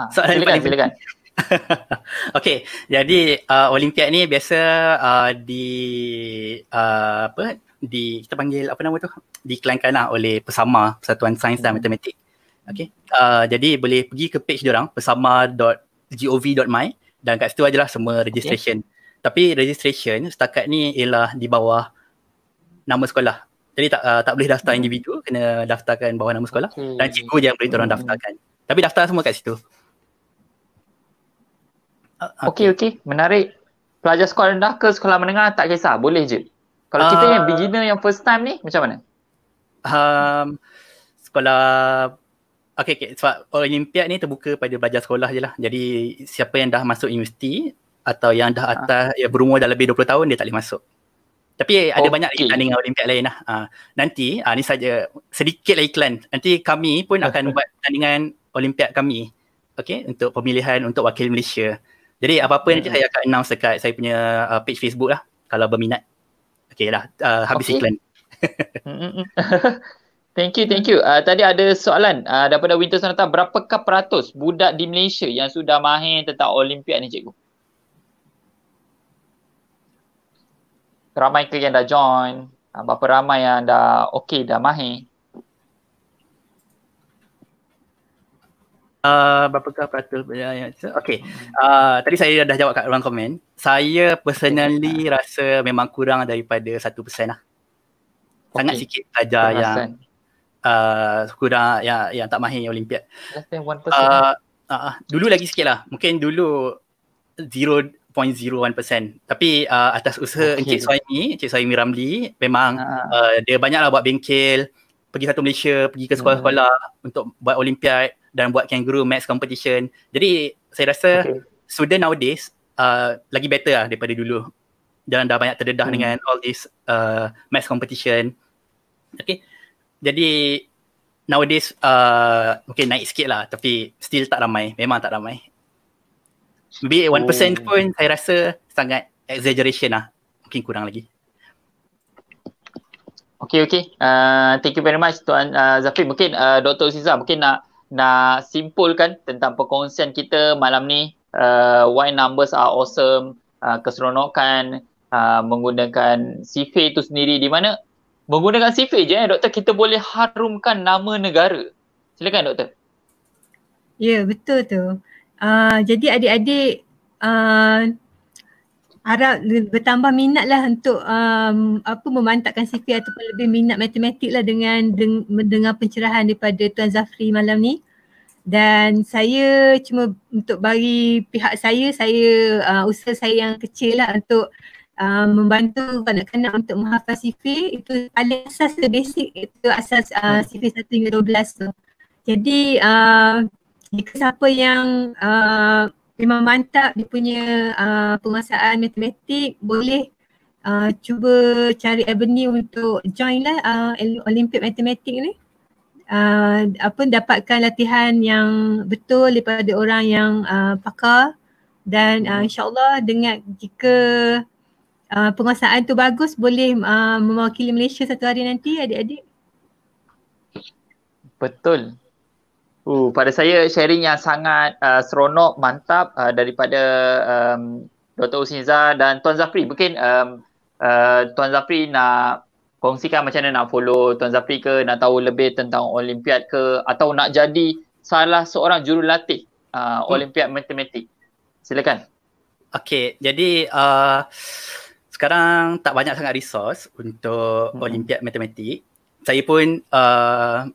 Ha, silakan, silakan. okay, jadi uh, Olimpiad ni biasa uh, di uh, apa di kita panggil apa nama tu diiklankan lah oleh Pesama Persatuan Sains dan hmm. Matematik. Okay, uh, jadi boleh pergi ke page diorang pesama.gov.my dan kat situ ajalah semua registration. Okay. Tapi registration setakat ni ialah di bawah nama sekolah. Jadi tak uh, tak boleh daftar hmm. individu, kena daftarkan bawah nama sekolah okay. dan cikgu je yang boleh orang hmm. daftarkan. Tapi daftar semua kat situ. Ah, okey, okey. Menarik. Pelajar sekolah rendah ke sekolah menengah tak kisah. Boleh je. Kalau kita uh, yang ah. beginner yang first time ni, macam mana? Um, sekolah... Okey, okay. sebab Olimpiad ni terbuka pada pelajar sekolah je lah. Jadi siapa yang dah masuk universiti atau yang dah ah. atas, uh. ya, berumur dah lebih 20 tahun, dia tak boleh masuk. Tapi ada banyak iklan dengan Olimpiad lain lah. Uh, nanti, uh, ni saja sedikit lah iklan. Nanti kami pun akan buat pertandingan Olimpiad kami. Okay, untuk pemilihan untuk wakil Malaysia. Jadi apa-apa nanti hmm. saya akan announce dekat saya punya uh, page Facebook lah kalau berminat. Okay dah, uh, habis okay. iklan. Hmm, hmm. thank you, thank you. Uh, tadi ada soalan uh, daripada Winter Sonata, berapakah peratus budak di Malaysia yang sudah mahir tentang Olimpiad ni cikgu? Ramai ke yang dah join? Uh, berapa ramai yang dah okay, dah mahir? Ah, berapakah peratus belajar yang okey uh, tadi saya dah jawab kat ruang komen saya personally okay. rasa memang kurang daripada satu persen lah sangat okay. sikit saja yang uh, kurang yang ah, ya, yang tak mahir olimpiad less than 1% uh, uh, dulu lagi sikit lah mungkin dulu 0.01% tapi uh, atas usaha okay. Encik Suhaimi Encik Suhaimi Ramli memang uh. Uh, dia banyaklah buat bengkel pergi satu Malaysia pergi ke sekolah-sekolah hmm. untuk buat olimpiad dan buat kangaroo mass competition. Jadi saya rasa okay. student nowadays uh, lagi better lah daripada dulu. Jangan dah banyak terdedah hmm. dengan all this uh, max competition. Okay. Jadi nowadays uh, okay naik sikit lah tapi still tak ramai. Memang tak ramai. Maybe oh. 1% pun saya rasa sangat exaggeration lah. Mungkin kurang lagi. Okay, okay. Uh, thank you very much Tuan uh, Zafir. Mungkin uh, Dr. Siza mungkin nak nak simpulkan tentang perkongsian kita malam ni uh, why numbers are awesome uh, keseronokan uh, menggunakan sifir itu sendiri di mana menggunakan sifir je eh doktor kita boleh harumkan nama negara silakan doktor ya yeah, betul tu uh, jadi adik-adik uh, harap bertambah minat lah untuk um, apa memantapkan CV ataupun lebih minat matematik lah dengan deng- mendengar pencerahan daripada Tuan Zafri malam ni. Dan saya cuma untuk bagi pihak saya, saya uh, usaha saya yang kecil lah untuk uh, membantu kanak-kanak untuk menghafal sifir itu paling asas the basic itu asas uh, CV 1 hingga 12 tu. Jadi uh, jika siapa yang uh, memang mantap dia punya uh, pemasaan matematik boleh uh, cuba cari avenue untuk join lah uh, Olympic Matematik ni. Uh, apa dapatkan latihan yang betul daripada orang yang uh, pakar dan uh, insyaAllah dengan jika uh, penguasaan tu bagus boleh uh, mewakili Malaysia satu hari nanti adik-adik. Betul. Uh, pada saya sharing yang sangat uh, seronok, mantap uh, daripada um, Dr. Usinza dan Tuan Zafri. Mungkin um, uh, Tuan Zafri nak kongsikan macam mana nak follow Tuan Zafri ke, nak tahu lebih tentang Olimpiad ke atau nak jadi salah seorang jurulatih uh, hmm. Olimpiad Matematik. Silakan. Okay, jadi uh, sekarang tak banyak sangat resource untuk hmm. Olimpiad Matematik. Saya pun uh,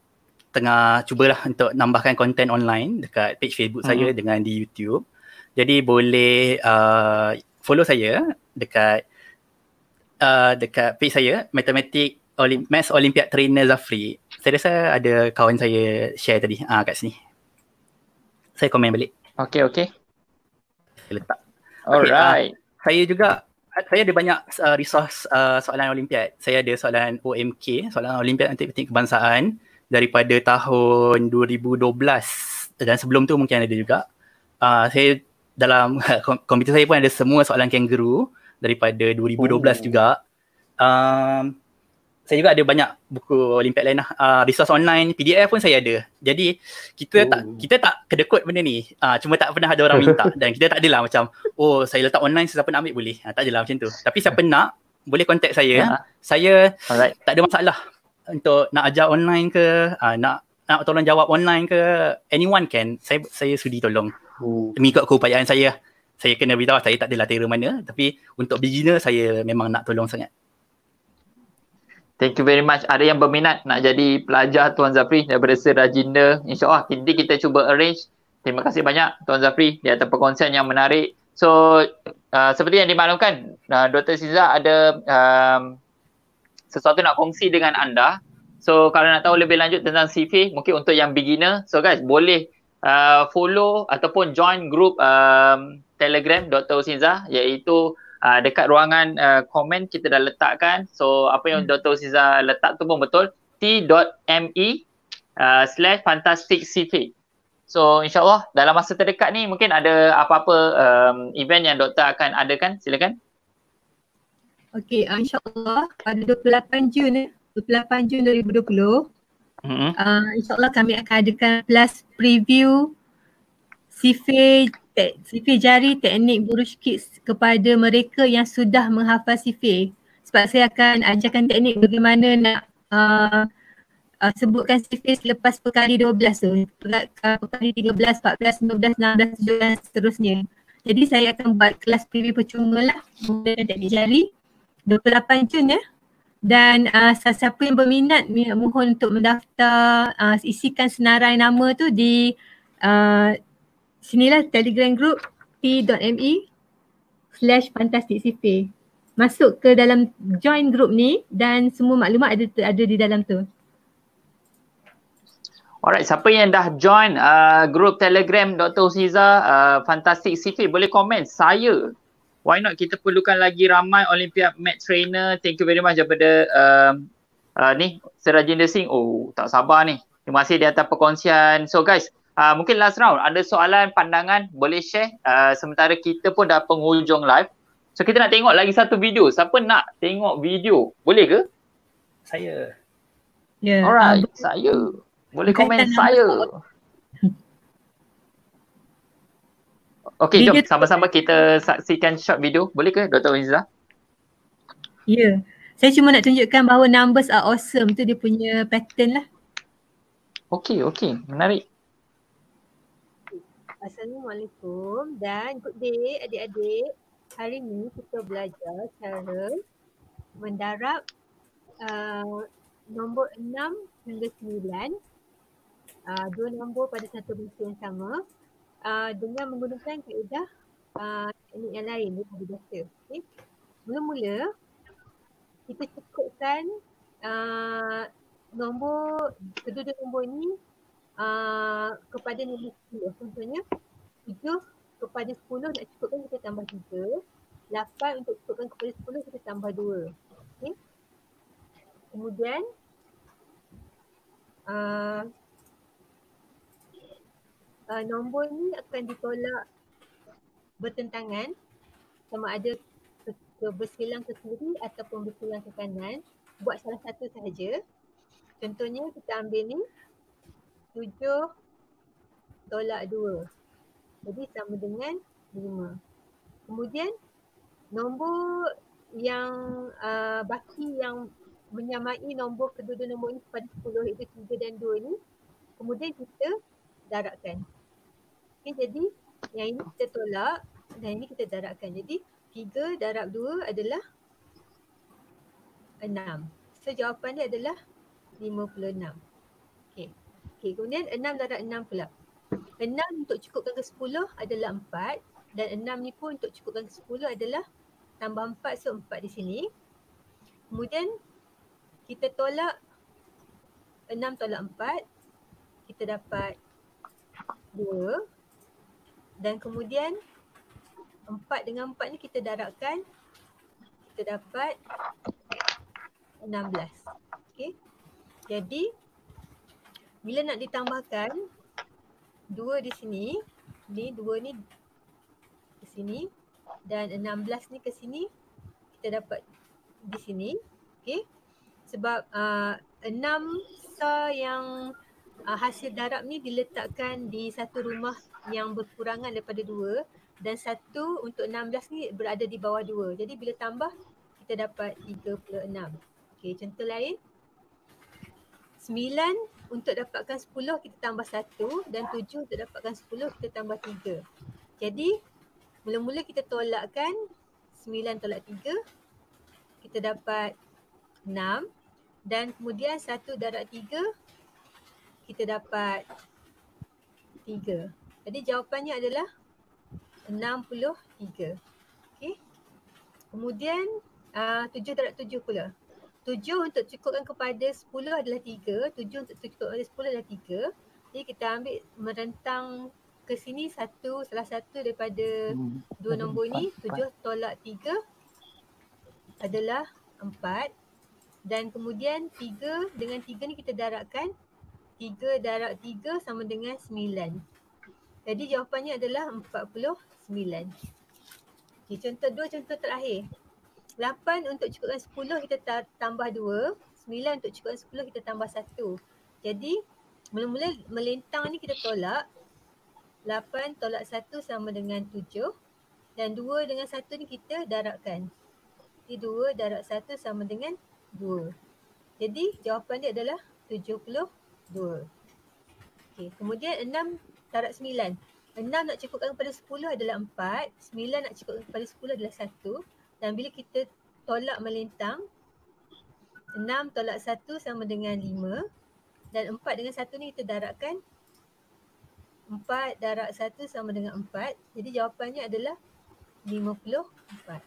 tengah cubalah untuk nambahkan konten online dekat page Facebook hmm. saya dengan di YouTube. Jadi boleh uh, follow saya dekat uh, dekat page saya Mathematic Olim- Mass Olympiad Trainer Zafri. Saya rasa ada kawan saya share tadi uh, kat sini. Saya komen balik. Okay, okay. Saya letak. Alright. Ah, okay, uh, saya juga saya ada banyak uh, resource uh, soalan olimpiad. Saya ada soalan OMK, soalan olimpiad antik kebangsaan. Uh, daripada tahun 2012 dan sebelum tu mungkin ada juga. Uh, saya dalam komputer saya pun ada semua soalan kangaroo daripada 2012 oh. juga. Um, saya juga ada banyak buku Olimpiad lain lah. Uh, resource online, PDF pun saya ada. Jadi kita oh. tak kita tak kedekut benda ni. Uh, cuma tak pernah ada orang minta dan kita tak adalah macam oh saya letak online siapa nak ambil boleh. Uh, tak adalah macam tu. Tapi siapa nak boleh kontak saya. uh Saya Alright. tak ada masalah untuk nak ajar online ke uh, nak nak tolong jawab online ke anyone can saya saya sudi tolong hmm. demi ikut keupayaan saya lah. saya kena beritahu saya tak ada latera mana tapi untuk beginner saya memang nak tolong sangat Thank you very much. Ada yang berminat nak jadi pelajar Tuan Zafri daripada Sir Rajinda. InsyaAllah nanti kita cuba arrange. Terima kasih banyak Tuan Zafri di atas perkongsian yang menarik. So uh, seperti yang dimaklumkan uh, ah, Dr. Siza ada um, sesuatu nak kongsi dengan anda. So kalau nak tahu lebih lanjut tentang CV, mungkin untuk yang beginner, so guys boleh uh, follow ataupun join group um, Telegram Dr. Usinza iaitu uh, dekat ruangan uh, komen kita dah letakkan. So apa yang hmm. Dr. Usinza letak tu pun betul t.me uh, slash fantastic CV. So insyaAllah dalam masa terdekat ni mungkin ada apa-apa um, event yang doktor akan adakan. Silakan. Okey, uh, insyaAllah pada 28 Jun eh, 28 Jun 2020 mm mm-hmm. uh, InsyaAllah kami akan adakan plus preview Sifir, te, jari teknik burush kids kepada mereka yang sudah menghafal sifir Sebab saya akan ajarkan teknik bagaimana nak uh, uh, sebutkan sifir selepas perkali 12 tu so, Perkali 13, 14, 15, 16, 17 seterusnya jadi saya akan buat kelas preview percuma lah menggunakan teknik jari 28 Jun ya. Eh? Dan uh, sesiapa yang berminat mohon untuk mendaftar uh, isikan senarai nama tu di uh, sinilah telegram group t.me slash fantastic city. Masuk ke dalam join group ni dan semua maklumat ada ada di dalam tu. Alright, siapa yang dah join uh, group telegram Dr. Husniza uh, Fantastic City boleh komen. Saya why not kita perlukan lagi ramai Olympiad Mat Trainer. Thank you very much daripada um, uh, ni Serajinder Singh. Oh tak sabar ni. Terima kasih di atas perkongsian. So guys, uh, mungkin last round ada soalan, pandangan boleh share. Uh, sementara kita pun dah penghujung live. So kita nak tengok lagi satu video. Siapa nak tengok video? Boleh ke? Saya. Yeah. Alright, uh, saya. Boleh komen saya. Nama. Okey, jom sama-sama kita saksikan short video. Boleh ke Dr. Winza? Ya. Yeah. Saya cuma nak tunjukkan bahawa numbers are awesome tu dia punya pattern lah. Okey, okey. Menarik. Assalamualaikum dan good day adik-adik. Hari ni kita belajar cara mendarab uh, nombor 6 hingga 9. Uh, dua nombor pada satu bentuk yang sama uh, dengan menggunakan kaedah uh, teknik yang lain dia lebih biasa. Okay. Mula-mula kita cukupkan uh, nombor kedua-dua nombor ni uh, kepada nombor 10. Contohnya 7 kepada 10 nak cukupkan kita tambah 3. 8 untuk cukupkan kepada 10 kita tambah 2. Okay. Kemudian uh, uh, nombor ni akan ditolak bertentangan sama ada ke, ke bersilang ke kiri ataupun bersilang ke kanan buat salah satu sahaja contohnya kita ambil ni 7 tolak 2 jadi sama dengan 5 kemudian nombor yang uh, baki yang menyamai nombor kedua-dua nombor ni pada 10 itu 3 dan 2 ni kemudian kita daratkan Okay, jadi yang ini kita tolak dan ini kita darabkan. Jadi 3 darab 2 adalah 6. So jawapan dia adalah 56. Okey, Okay, kemudian 6 darab 6 pula. 6 untuk cukupkan ke 10 adalah 4 dan 6 ni pun untuk cukupkan ke 10 adalah tambah 4 so 4 di sini. Kemudian kita tolak 6 tolak 4 kita dapat 2 dan kemudian empat dengan empat ni kita darabkan kita dapat 16. Okey. Jadi bila nak ditambahkan dua di sini, ni dua ni ke sini dan 16 ni ke sini kita dapat di sini. Okey. Sebab a uh, 6 sa yang uh, hasil darab ni diletakkan di satu rumah yang berkurangan daripada dua dan satu untuk enam belas ni berada di bawah dua. Jadi bila tambah kita dapat tiga enam. Okey, contoh lain. sembilan untuk dapatkan sepuluh kita tambah satu dan tujuh untuk dapatkan sepuluh kita tambah tiga. Jadi mula-mula kita tolakkan sembilan tolak tiga kita dapat enam dan kemudian satu darab tiga kita dapat tiga. Jadi jawapannya adalah 63. Okey. Kemudian uh, 7 darab 7 pula. 7 untuk cukupkan kepada 10 adalah 3. 7 untuk cukupkan kepada 10 adalah 3. Jadi kita ambil merentang ke sini satu salah satu daripada hmm. dua nombor ni 7 tolak 3 adalah 4 dan kemudian 3 dengan 3 ni kita darabkan 3 darab 3 sama dengan 9. Jadi jawapannya adalah 49. Okay, contoh dua contoh terakhir. 8 untuk cukupkan 10 kita tambah 2. 9 untuk cukupkan 10 kita tambah 1. Jadi mula-mula melintang ni kita tolak. 8 tolak 1 sama dengan 7. Dan 2 dengan 1 ni kita darabkan. Jadi 2 darab 1 sama dengan 2. Jadi jawapan dia adalah 72. 2. Okey, kemudian enam tarak sembilan. Enam nak cukupkan kepada sepuluh adalah empat. Sembilan nak cukupkan kepada sepuluh adalah satu. Dan bila kita tolak melintang, enam tolak satu sama dengan lima. Dan empat dengan satu ni kita darabkan. Empat darab satu sama dengan empat. Jadi jawapannya adalah lima puluh empat.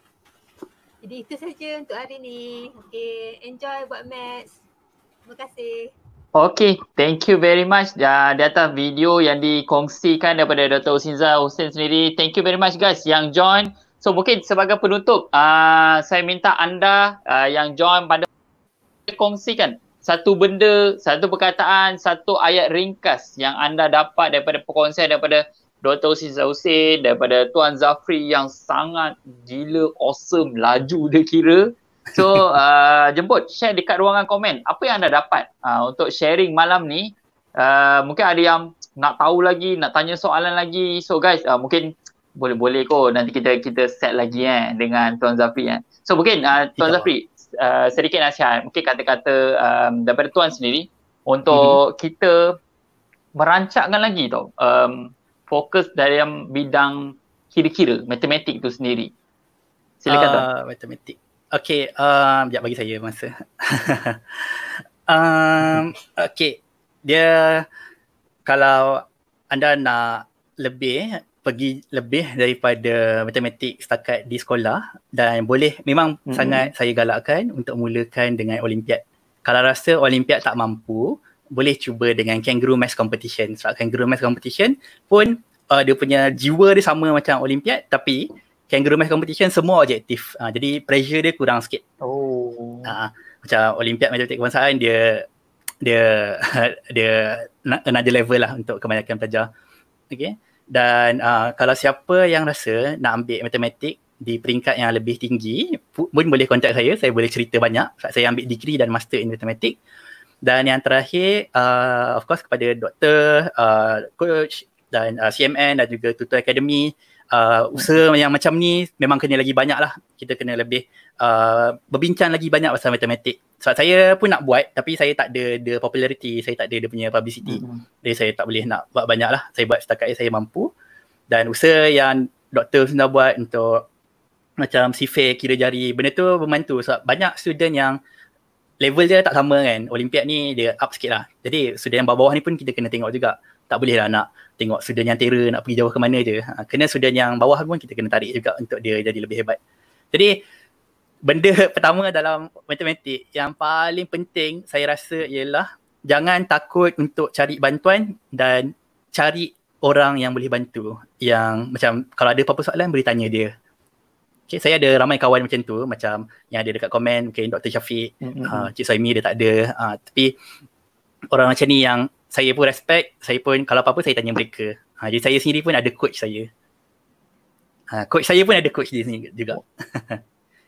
Jadi itu saja untuk hari ni. okay enjoy buat maths. Terima kasih. Okay, thank you very much uh, di atas video yang dikongsikan daripada Dr. Usinza Hussein sendiri. Thank you very much guys yang join. So mungkin sebagai penutup, uh, saya minta anda uh, yang join pada kongsikan satu benda, satu perkataan, satu ayat ringkas yang anda dapat daripada perkongsian daripada Dr. Usinza Hussein, daripada Tuan Zafri yang sangat gila, awesome, laju dia kira. So uh, jemput share dekat ruangan komen apa yang anda dapat uh, untuk sharing malam ni. Uh, mungkin ada yang nak tahu lagi, nak tanya soalan lagi. So guys, uh, mungkin boleh-boleh ko nanti kita kita set lagi eh dengan Tuan Zafri eh. So mungkin uh, Tuan Zafri uh, sedikit nasihat, mungkin kata-kata um, daripada tuan sendiri untuk mm-hmm. kita merancangkan lagi tau. Um fokus dalam bidang kira-kira matematik tu sendiri. Silakan uh, tuan. matematik. Okay, um, sekejap bagi saya masa. um, okay, dia kalau anda nak lebih, pergi lebih daripada matematik setakat di sekolah dan boleh, memang hmm sangat saya galakkan untuk mulakan dengan Olimpiad. Kalau rasa Olimpiad tak mampu, boleh cuba dengan Kangaroo Mass Competition. Sebab Kangaroo Mass Competition pun uh, dia punya jiwa dia sama macam Olimpiad tapi kangaroo match competition semua objektif. Uh, jadi pressure dia kurang sikit. Oh. Uh, macam Olimpiad Matematik Kebangsaan dia dia dia another level lah untuk kebanyakan pelajar. Okay. Dan uh, kalau siapa yang rasa nak ambil matematik di peringkat yang lebih tinggi pun boleh contact saya. Saya boleh cerita banyak. Saya ambil degree dan master in matematik. Dan yang terakhir, uh, of course kepada doktor, uh, coach dan uh, CMN dan juga tutor akademi, uh, usaha yang macam ni memang kena lagi banyak lah kita kena lebih uh, berbincang lagi banyak pasal matematik sebab saya pun nak buat tapi saya tak ada the popularity saya tak ada dia punya publicity mm-hmm. jadi saya tak boleh nak buat banyak lah saya buat setakat yang saya mampu dan usaha yang doktor sudah buat untuk macam sifir kira jari benda tu membantu sebab banyak student yang level dia tak sama kan olimpiad ni dia up sikit lah jadi student yang bawah-bawah ni pun kita kena tengok juga tak boleh lah nak tengok student yang terer nak pergi jauh ke mana je. Ha, kena student yang bawah pun kita kena tarik juga untuk dia jadi lebih hebat. Jadi benda pertama dalam matematik yang paling penting saya rasa ialah jangan takut untuk cari bantuan dan cari orang yang boleh bantu yang macam kalau ada apa-apa soalan boleh tanya dia. Okay, saya ada ramai kawan macam tu macam yang ada dekat komen mungkin okay, Dr. Syafiq, mm-hmm. uh, Cik Soimi, dia tak ada uh, tapi orang macam ni yang saya pun respect, saya pun kalau apa-apa saya tanya mereka. Ha, jadi saya sendiri pun ada coach saya. Ha, coach saya pun ada coach di sini juga.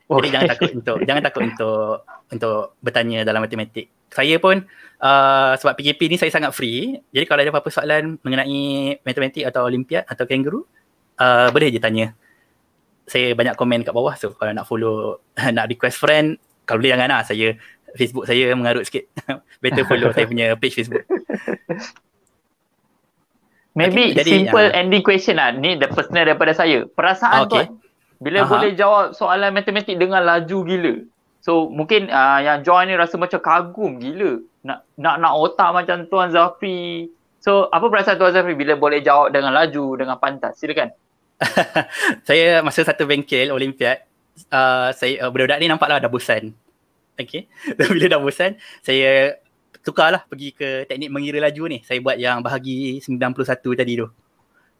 Okay. Oh. jadi jangan takut untuk jangan takut untuk untuk bertanya dalam matematik. Saya pun uh, sebab PKP ni saya sangat free. Jadi kalau ada apa-apa soalan mengenai matematik atau olimpiad atau kangaroo, uh, boleh je tanya. Saya banyak komen kat bawah so kalau nak follow, nak request friend, kalau boleh janganlah saya Facebook saya mengarut sikit. Better follow saya punya page Facebook. Maybe okay, jadi, simple uh, ending question lah. Ni the personal daripada saya. Perasaan okay. tu eh, bila uh-huh. boleh jawab soalan matematik dengan laju gila. So mungkin uh, yang join ni rasa macam kagum gila. Nak nak nak otak macam Tuan Zafri. So apa perasaan Tuan Zafri bila boleh jawab dengan laju, dengan pantas? Silakan. saya masa satu bengkel Olimpiad, uh, ah, saya uh, budak-budak ni nampaklah dah bosan. Okay. Dan bila dah bosan, saya tukarlah pergi ke teknik mengira laju ni. Saya buat yang bahagi 91 tadi tu.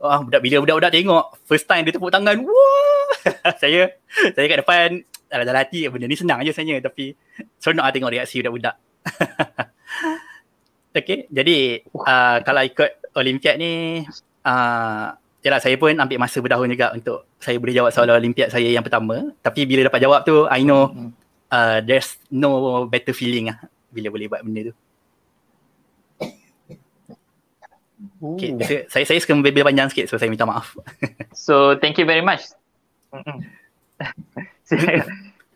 Wah, oh, budak bila budak-budak tengok first time dia tepuk tangan. Wah. saya saya kat depan ala dalam hati benda ni senang aje sebenarnya tapi seronoklah so, tengok reaksi budak-budak. okay, jadi uh, kalau ikut Olimpiad ni uh, Yalah saya pun ambil masa berdahun juga untuk saya boleh jawab soalan Olimpiad saya yang pertama Tapi bila dapat jawab tu I know hmm uh, there's no better feeling ah bila boleh buat benda tu. Okay, saya saya suka lebih panjang sikit so saya minta maaf. so thank you very much.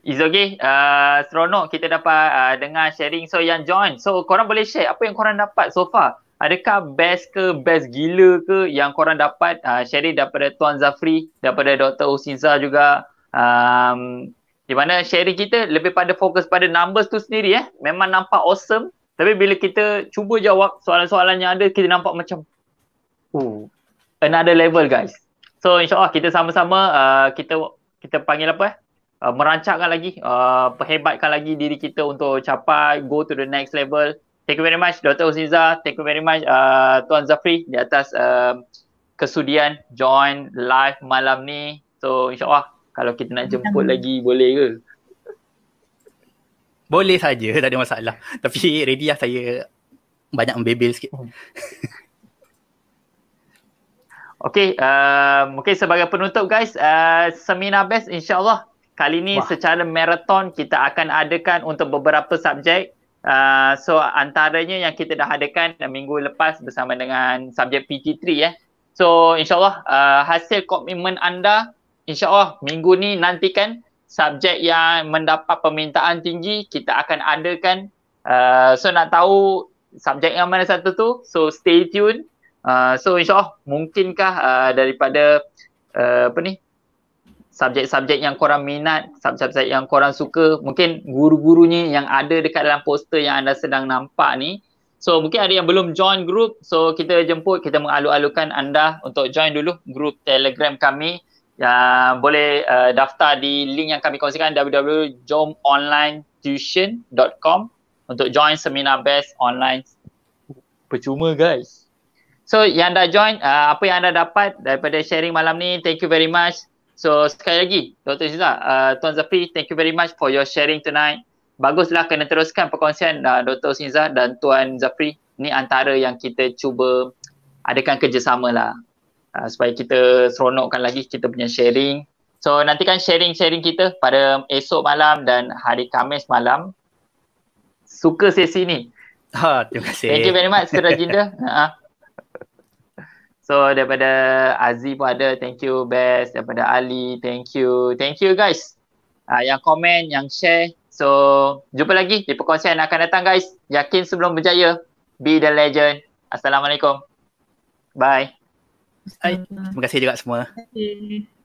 It's okay. Uh, seronok kita dapat uh, dengar sharing. So yang join, so korang boleh share apa yang korang dapat so far. Adakah best ke best gila ke yang korang dapat uh, sharing daripada Tuan Zafri, daripada Dr. Usinza juga. Um, di mana sharing kita lebih pada fokus pada numbers tu sendiri eh memang nampak awesome tapi bila kita cuba jawab soalan-soalan yang ada kita nampak macam Ooh. another level guys so insya Allah kita sama-sama uh, kita kita panggil apa eh uh, merancangkan lagi uh, perhebatkan lagi diri kita untuk capai go to the next level thank you very much Dr. Uziza thank you very much uh, Tuan Zafri di atas uh, kesudian join live malam ni so insya Allah kalau kita nak jemput hmm. lagi boleh ke? Boleh saja, tak ada masalah. Tapi ready lah saya banyak membebel sikit. Hmm. okay, uh, um, mungkin sebagai penutup guys, uh, seminar best insyaAllah kali ni Wah. secara maraton kita akan adakan untuk beberapa subjek. Uh, so antaranya yang kita dah adakan minggu lepas bersama dengan subjek pt 3 eh. So insyaAllah uh, hasil komitmen anda insyaAllah minggu ni nantikan subjek yang mendapat permintaan tinggi kita akan adakan uh, so nak tahu subjek yang mana satu tu so stay tune uh, so insyaAllah mungkinkah uh, daripada uh, apa ni subjek-subjek yang korang minat, subjek-subjek yang korang suka, mungkin guru-gurunya yang ada dekat dalam poster yang anda sedang nampak ni. So mungkin ada yang belum join group, so kita jemput, kita mengalu-alukan anda untuk join dulu group Telegram kami yang ah, boleh uh, daftar di link yang kami kongsikan www.jomonlinetuition.com untuk join seminar best online percuma guys so yang dah join uh, apa yang anda dapat daripada sharing malam ni thank you very much so sekali lagi Dr. Siza, uh, Tuan Zafri thank you very much for your sharing tonight baguslah kena teruskan perkongsian uh, Dr. Siza dan Tuan Zafri ni antara yang kita cuba adakan kerjasama lah uh, supaya kita seronokkan lagi kita punya sharing. So nantikan sharing-sharing kita pada esok malam dan hari Khamis malam. Suka sesi ni. Ha, terima kasih. Thank you very much, Sir Rajinda. Ha. uh-huh. So daripada Aziz pun ada, thank you best. Daripada Ali, thank you. Thank you guys uh, yang komen, yang share. So jumpa lagi di perkongsian akan datang guys. Yakin sebelum berjaya. Be the legend. Assalamualaikum. Bye terima kasih juga semua. Terima